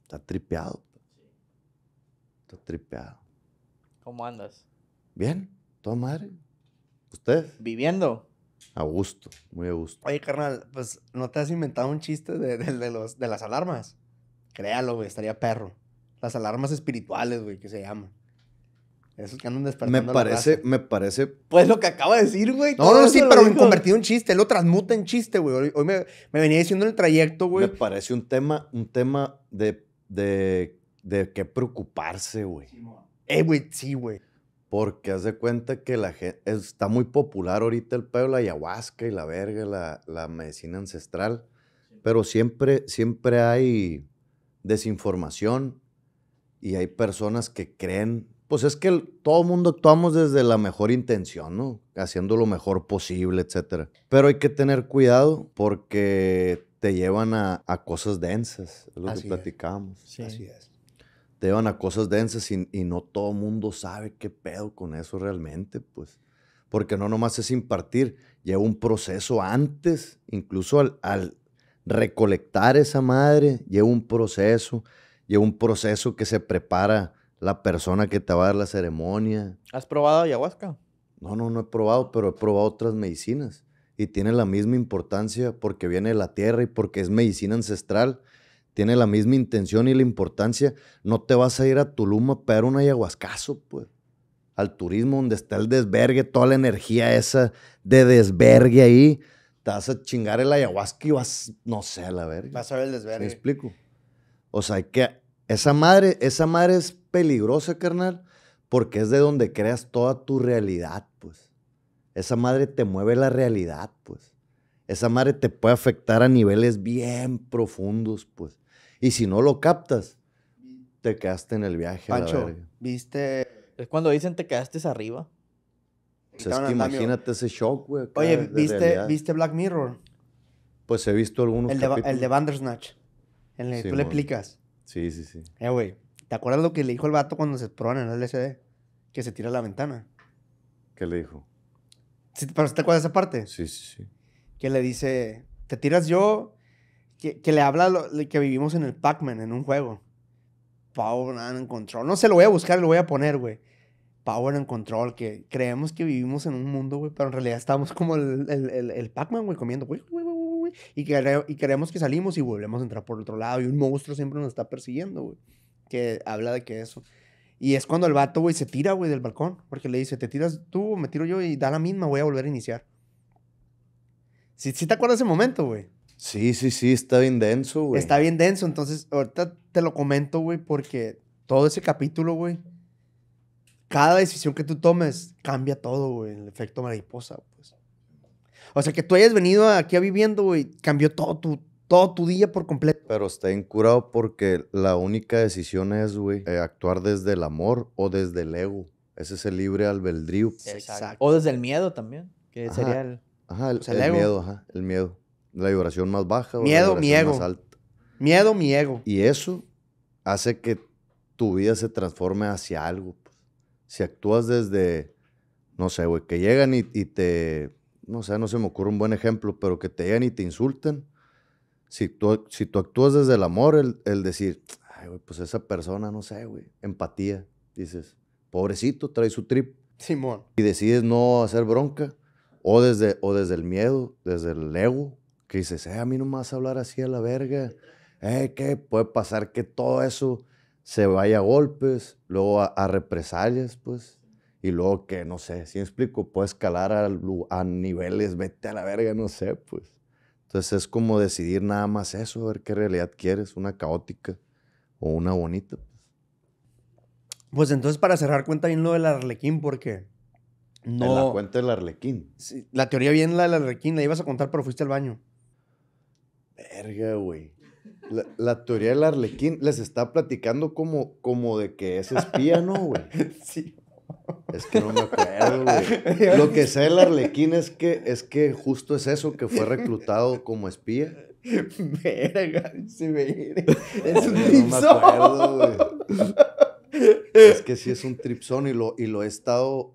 Está tripeado tripeado. ¿Cómo andas? Bien, toda madre. ¿Usted? Viviendo. A gusto, muy a gusto. Oye, carnal, pues, ¿no te has inventado un chiste de, los, de las alarmas? Créalo, güey, estaría perro. Las alarmas espirituales, güey, que se llaman. Esos que andan despertando. Me parece, me parece. Pues lo que acabo de decir, güey. No, no, sí, pero me en un chiste. Lo transmuta en chiste, güey. Hoy, me, venía diciendo en el trayecto, güey. Me parece un tema, un tema de, de de qué preocuparse, güey. Eh, güey, sí, güey. Porque haz de cuenta que la gente, está muy popular ahorita el pedo la ayahuasca y la verga, la, la medicina ancestral. Pero siempre, siempre hay desinformación y hay personas que creen. Pues es que el, todo mundo actuamos desde la mejor intención, ¿no? Haciendo lo mejor posible, etcétera. Pero hay que tener cuidado porque te llevan a, a cosas densas, es lo que platicamos. Así es llevan a cosas densas y, no todo mundo sabe qué pedo con eso realmente, pues. Porque no nomás es impartir, lleva un proceso antes, incluso al, al recolectar esa madre, lleva un proceso, lleva un proceso que se prepara la persona que te va a dar la ceremonia. ¿Has probado ayahuasca? No, no, no he probado, pero he probado otras medicinas. Y tiene la misma importancia porque viene de la tierra y porque es medicina ancestral tiene la misma intención y la importancia, no te vas a ir a Tulum a pegar un ayahuascazo, pues. Al turismo donde está el desvergue, toda la energía esa de desvergue ahí, te vas a chingar el ayahuasca y vas, no sé, a la verga. Vas a ver el desvergue. ¿Me explico? O sea, que esa madre, esa madre es peligrosa, carnal, porque es de donde creas toda tu realidad, pues. Esa madre te mueve la realidad, pues. Esa madre te puede afectar a niveles bien profundos, pues. Y si no lo captas, te quedaste en el viaje. Pancho, la verga. viste. Es cuando dicen te quedaste arriba. O sea, es que imagínate ese shock, güey. Oye, ¿viste, ¿viste Black Mirror? Pues he visto algunos. El, de, el de Bandersnatch. el tú le explicas. Sí, sí, sí. Eh, güey. ¿Te acuerdas lo que le dijo el vato cuando se proban en el LSD? Que se tira la ventana. ¿Qué le dijo? ¿Pero te acuerdas de esa parte? Sí, sí, sí. Que le dice, te tiras yo que, le habla que vivimos en el Pac-Man, en un juego. Power and Control. No se lo voy a buscar lo voy a poner, güey. Power and Control, que creemos que vivimos en un mundo, güey, pero en realidad estamos como el, Pac-Man, güey, comiendo, güey, y, que, y creemos que salimos y volvemos a entrar por otro lado y un monstruo siempre nos está persiguiendo, güey. Que habla de que eso. Y es cuando el vato, güey, se tira, güey, del balcón, porque le dice, te tiras tú, me tiro yo y da la misma, voy a volver a iniciar. Si ¿Sí, sí te acuerdas de ese momento, güey. Sí, sí, sí, está bien denso, güey. Está bien denso, entonces ahorita te lo comento, güey, porque todo ese capítulo, güey, cada decisión que tú tomes cambia todo, güey, el efecto mariposa, pues. O sea, que tú hayas venido aquí a viviendo, güey, cambió todo tu, todo tu día por completo. Pero está incurado porque la única decisión es, güey, eh, actuar desde el amor o desde el ego. Ese es el libre albedrío. Exacto. O desde el miedo también, que sería el... Ajá, el pues miedo, ajá, el miedo la vibración más baja o miedo, la mi más alta. Miedo, mi ego. Y eso hace que tu vida se transforme hacia algo. Pues. Si actúas desde, no sé, güey, que llegan y, te, no sé, no se me ocurre un buen ejemplo, pero que te llegan y te insulten. Si tú, si tú actúas desde el amor, el, decir, ay, pues esa persona, no sé, güey, empatía, dices, pobrecito, trae su trip. Simón. Y decides no hacer bronca, o desde, o desde el miedo, desde el ego, que dices, eh, a mí no me vas a hablar así a la verga, eh, ¿qué? puede pasar que todo eso se vaya a golpes, luego a, represalias, pues, y luego que, no sé, si me explico, puede escalar a, a niveles, vete a la verga, no sé, pues. Entonces es como decidir nada más eso, a ver qué realidad quieres, una caótica o una bonita. Pues, pues entonces, para cerrar, cuenta bien lo del Arlequín, porque no. la cuenta del Arlequín. Sí, la teoría bien, la del Arlequín, la ibas a contar, pero fuiste al baño. Verga, güey. La, teoría del arlequín les está platicando como, como de que es espía, ¿no, güey? Sí. Es que no me acuerdo, güey. Lo que sé del arlequín es que, es que justo es eso, que fue reclutado como espía. Verga, se ve. Es un No me acuerdo, güey. Es que sí es un tripsón y lo, y lo he estado...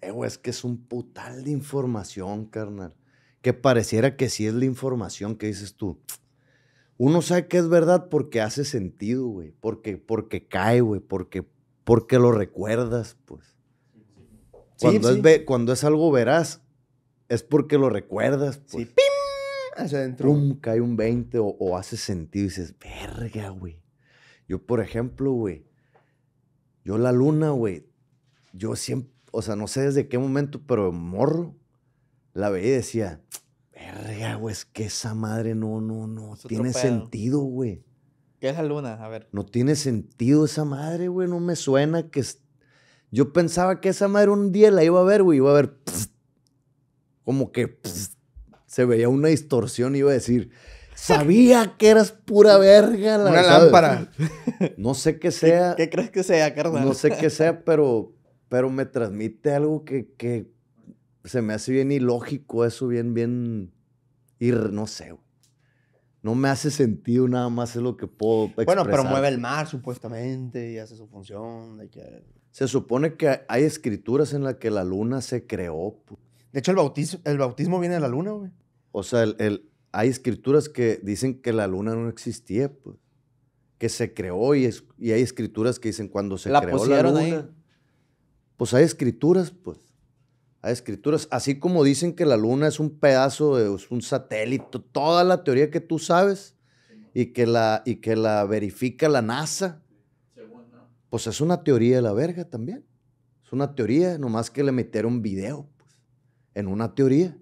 Eh, güey, es que es un putal de información, carnal que pareciera que sí es la información que dices tú. Uno sabe que es verdad porque hace sentido, güey, porque, porque cae, güey, porque, porque lo recuerdas, pues. Cuando, es, cuando es algo veraz, es porque lo recuerdas, pues. ¡pim! Hacia adentro. ¡Pum! Cae un 20 o, o hace sentido y dices, verga, güey. Yo, por ejemplo, güey, yo la luna, güey, yo siempre, o sea, no sé desde qué momento, pero morro, la veía y decía, verga, güey, es que esa madre no, no, no, tiene sentido, güey. ¿Qué es la luna? A ver. No tiene sentido esa madre, güey, no me suena que... Yo pensaba que esa madre un día la iba a ver, güey, iba a ver... como que se veía una distorsión, y iba a decir... Sabía que eras pura verga. La, Una lámpara. No sé qué sea. ¿Qué, crees que sea, carnal? No sé qué sea, pero, pero me transmite algo que, que se me hace bien ilógico eso, bien, bien, ir, no sé, No me hace sentido nada más es lo que puedo expresar. Bueno, pero mueve el mar supuestamente y hace su función. Se supone que hay escrituras en las que la luna se creó. De hecho, el bautismo, el bautismo viene de la luna, güey. O sea, el, hay escrituras que dicen que la luna no existía, pues. Que se creó y, y hay escrituras que dicen cuando se creó la luna. Pues hay escrituras, pues a escrituras, así como dicen que la luna es un pedazo, de un satélite, toda la teoría que tú sabes y que la, y que la verifica la NASA, pues es una teoría de la verga también. Es una teoría, nomás que le metieron video pues, en una teoría,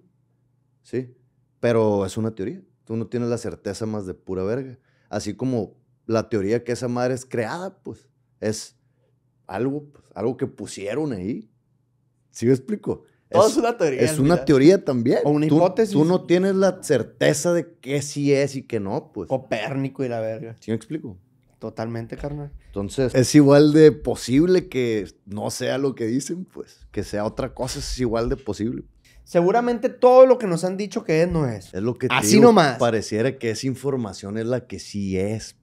¿sí? Pero es una teoría, tú no tienes la certeza más de pura verga. Así como la teoría que esa madre es creada, pues es algo, pues, algo que pusieron ahí ¿Sí me explico? es, una teoría. Es una teoría también. O una hipótesis. Tú, no tienes la certeza de qué sí es y qué no, pues. Copérnico y la verga. ¿Sí me explico? Totalmente, carnal. Entonces, es igual de posible que no sea lo que dicen, pues. Que sea otra cosa es igual de posible. Seguramente todo lo que nos han dicho que es, no es. Es lo que Así nomás. pareciera que esa información es la que sí es,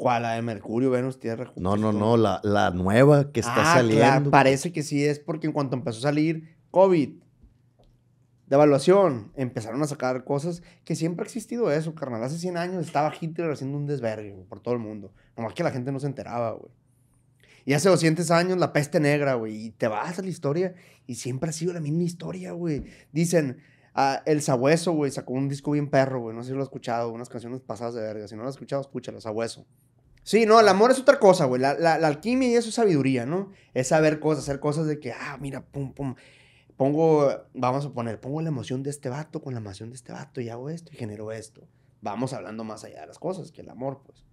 ¿Cuál? ¿La de Mercurio, Venus, Tierra? Júpiter? No, no, no, la, la nueva que está ah, saliendo. Claro, parece que sí es porque en cuanto empezó a salir COVID, de evaluación, empezaron a sacar cosas que siempre ha existido eso, carnal. Hace 100 años estaba Hitler haciendo un desvergue por todo el mundo. Nomás que la gente no se enteraba, güey. Y hace 200 años la peste negra, güey. Y te vas a la historia y siempre ha sido la misma historia, güey. Dicen, ah, el Sabueso, güey, sacó un disco bien perro, güey. No sé si lo has escuchado, unas canciones pasadas de verga. Si no lo has escuchado, escúchalo, Sabueso. Sí, no, el ah. amor es otra cosa, güey. La, alquimia y eso sabiduría, ¿no? Es saber cosas, hacer cosas de que, ah, mira, pum, pum. Pongo, vamos a poner, pongo la emoción de este vato con la emoción de este vato y hago esto y genero esto. Vamos hablando más allá de las cosas, que el amor, pues.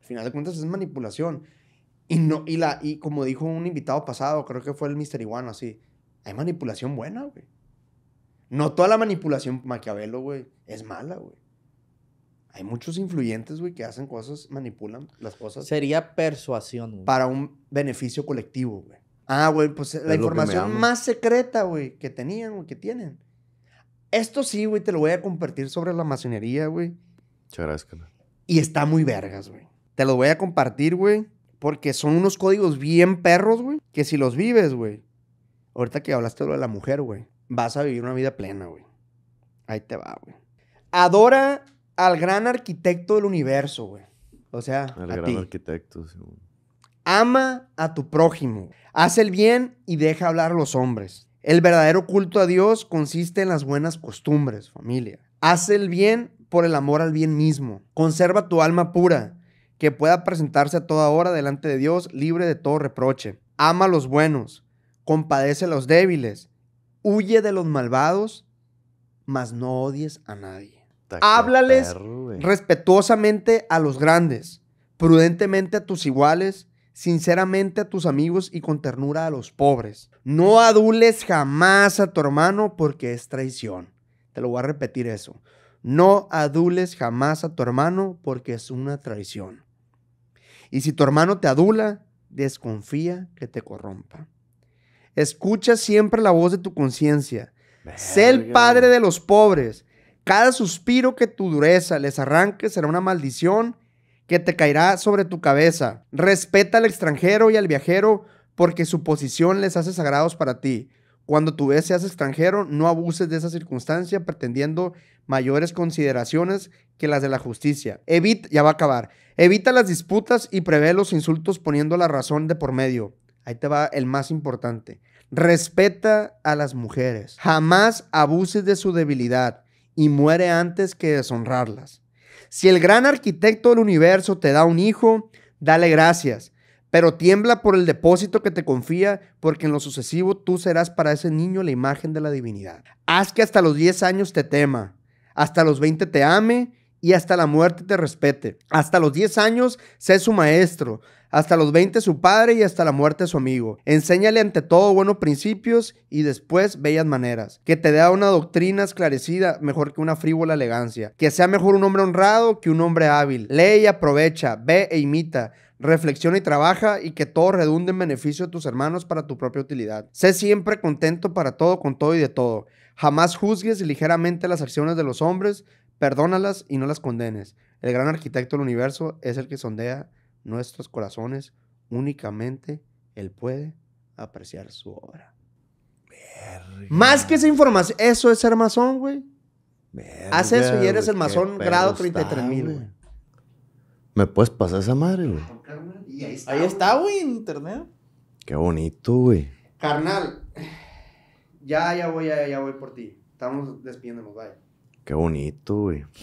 Al final de cuentas es manipulación. Y no, y la, y como dijo un invitado pasado, creo que fue el Mr. Iguano, así, hay manipulación buena, güey. No toda la manipulación Maquiavelo, güey, es mala, güey. Hay muchos influyentes, güey, que hacen cosas, manipulan las cosas. Sería persuasión, güey. Para un beneficio colectivo, güey. Ah, güey, pues la información más secreta, güey, que tenían, güey, que tienen. Esto sí, güey, te lo voy a compartir sobre la masonería, güey. Muchas gracias, cara. Y está muy vergas, güey. Te lo voy a compartir, güey, porque son unos códigos bien perros, güey, que si los vives, güey. Ahorita que hablaste de la mujer, güey, vas a vivir una vida plena, güey. Ahí te va, güey. Adora al gran arquitecto del universo, güey. O sea, al gran arquitecto, sí, Ama a tu prójimo. Haz el bien y deja hablar a los hombres. El verdadero culto a Dios consiste en las buenas costumbres, familia. Haz el bien por el amor al bien mismo. Conserva tu alma pura, que pueda presentarse a toda hora delante de Dios, libre de todo reproche. Ama a los buenos, compadece a los débiles, huye de los malvados, mas no odies a nadie. Háblales respetuosamente a los grandes, prudentemente a tus iguales, sinceramente a tus amigos y con ternura a los pobres. No adules jamás a tu hermano porque es traición. Te lo voy a repetir eso. No adules jamás a tu hermano porque es una traición. Y si tu hermano te adula, desconfía que te corrompa. Escucha siempre la voz de tu conciencia. Sé el padre de los pobres cada suspiro que tu dureza les arranque será una maldición que te caerá sobre tu cabeza. Respeta al extranjero y al viajero porque su posición les hace sagrados para ti. Cuando tú seas extranjero, no abuses de esa circunstancia pretendiendo mayores consideraciones que las de la justicia. Evita, ya va a acabar. Evita las disputas y prevé los insultos poniendo la razón de por medio. Ahí te va el más importante. Respeta a las mujeres. Jamás abuses de su debilidad y muere antes que deshonrarlas. Si el gran arquitecto del universo te da un hijo, dale gracias, pero tiembla por el depósito que te confía, porque en lo sucesivo tú serás para ese niño la imagen de la divinidad. Haz que hasta los 10 años te tema, hasta los 20 te ame y hasta la muerte te respete. Hasta los 10 años sé su maestro, hasta los 20 su padre y hasta la muerte su amigo. Enséñale ante todo buenos principios y después bellas maneras. Que te dé una doctrina esclarecida mejor que una frívola elegancia. Que sea mejor un hombre honrado que un hombre hábil. Lee y aprovecha, ve e imita. Reflexiona y trabaja y que todo redunde en beneficio de tus hermanos para tu propia utilidad. Sé siempre contento para todo, con todo y de todo. Jamás juzgues ligeramente las acciones de los hombres, perdónalas y no las condenes. El gran arquitecto del universo es el que sondea nuestros corazones, únicamente Él puede apreciar su obra. Más que esa información, eso es ser masón, güey. Haz eso y eres el masón grado 33 mil, güey. ¿Me puedes pasar esa madre, güey? ahí está, güey, en internet. Qué bonito, güey. Carnal, ya, ya voy, ya, ya voy por ti. Estamos despidiéndonos, bye. Qué bonito, güey.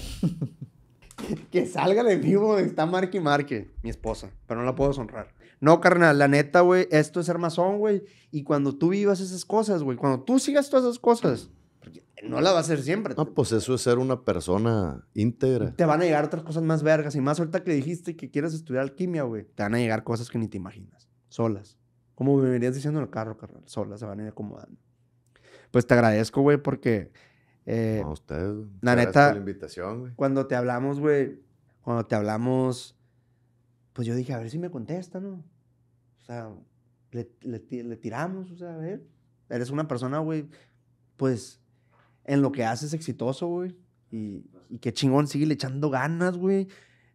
que salga de vivo está y Marque, mi esposa, pero no la puedo honrar. No, carnal, la neta, güey, esto es ser güey. Y cuando tú vivas esas cosas, güey, cuando tú sigas todas esas cosas, no la va a hacer siempre. No, pues eso es ser una persona íntegra. Te van a llegar otras cosas más vergas. Y más ahorita que dijiste que quieres estudiar alquimia, güey, te van a llegar cosas que ni te imaginas. Solas. Como me venías diciendo en el carro, carnal. Solas se van a ir acomodando. Pues te agradezco, güey, porque a eh, ustedes. La neta. Cuando te hablamos, güey. Cuando te hablamos, pues yo dije, a ver si me contesta, ¿no? O sea, le, tiramos, o sea, a ver. Eres una persona, güey, pues en lo que haces exitoso, güey. Y, y qué chingón, sigue le echando ganas, güey.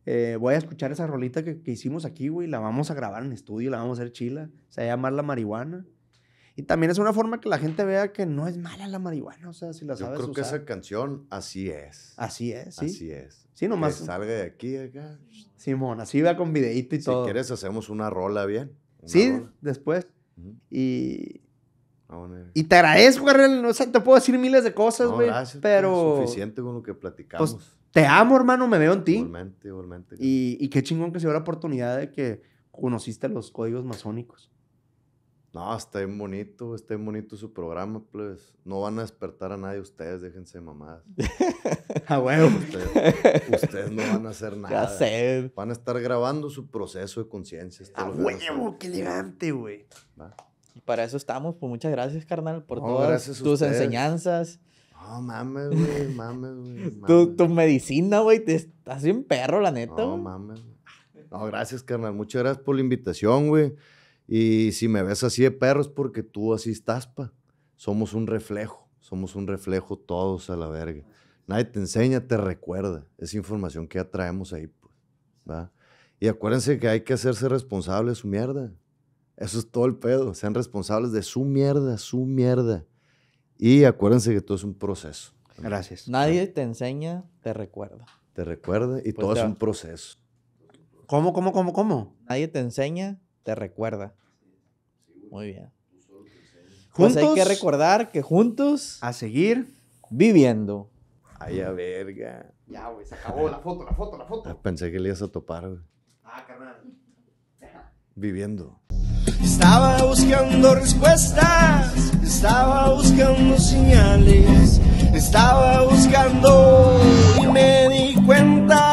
Eh, voy a escuchar esa rolita que, que hicimos aquí, güey. La vamos a grabar en estudio, la vamos a hacer chila. Se va a llamar La Marihuana. Y también es una forma que la gente vea que no es mala la marihuana, o sea, si la sabes Yo creo que esa canción así es. Así es, sí. Así es. Sí, nomás. Que salga de aquí acá. Simón, así va con videito y todo. Si quieres hacemos una rola bien. sí, después. Y ah, y te agradezco, Guerrero. O sea, te puedo decir miles de cosas, güey. pero. Es suficiente con lo que platicamos. Pues, te amo, hermano. Me veo en ti. Igualmente, igualmente. Y, y, qué chingón que se dio la oportunidad de que conociste los códigos masónicos. No, está bien bonito, está bien bonito su programa, pues. No van a despertar a nadie ustedes, déjense mamadas. ¡Ah, huevo. Ustedes, no van a hacer nada. Ya sé. Van a estar grabando su proceso de conciencia. ¡Ah, huevo, qué elegante, güey. Y para eso estamos, pues muchas gracias, carnal, por todas tus enseñanzas. No, mames, güey, mames, güey. Tu, tu, medicina, güey, te estás bien perro, la neta. No, mames. No, gracias, carnal. Muchas gracias por la invitación, güey. Y si me ves así de perro es porque tú así estás, pa. Somos un reflejo, somos un reflejo todos a la verga. Nadie te enseña, te recuerda. Es información que ya traemos ahí, pues. ¿va? Y acuérdense que hay que hacerse responsable de su mierda. Eso es todo el pedo. Sean responsables de su mierda, su mierda. Y acuérdense que todo es un proceso. Gracias. Nadie te enseña, te recuerda. Te recuerda y pues todo es un proceso. ¿Cómo, cómo, cómo, cómo? Nadie te enseña, te recuerda. Muy bien. Juntos, pues hay que recordar que juntos. A seguir. Viviendo. Ay, a verga. Ya, güey, se acabó la foto, la foto, la foto. Ah, pensé que le ibas a topar, Ah, carnal. Viviendo. Estaba buscando respuestas, estaba buscando señales, estaba buscando y me di cuenta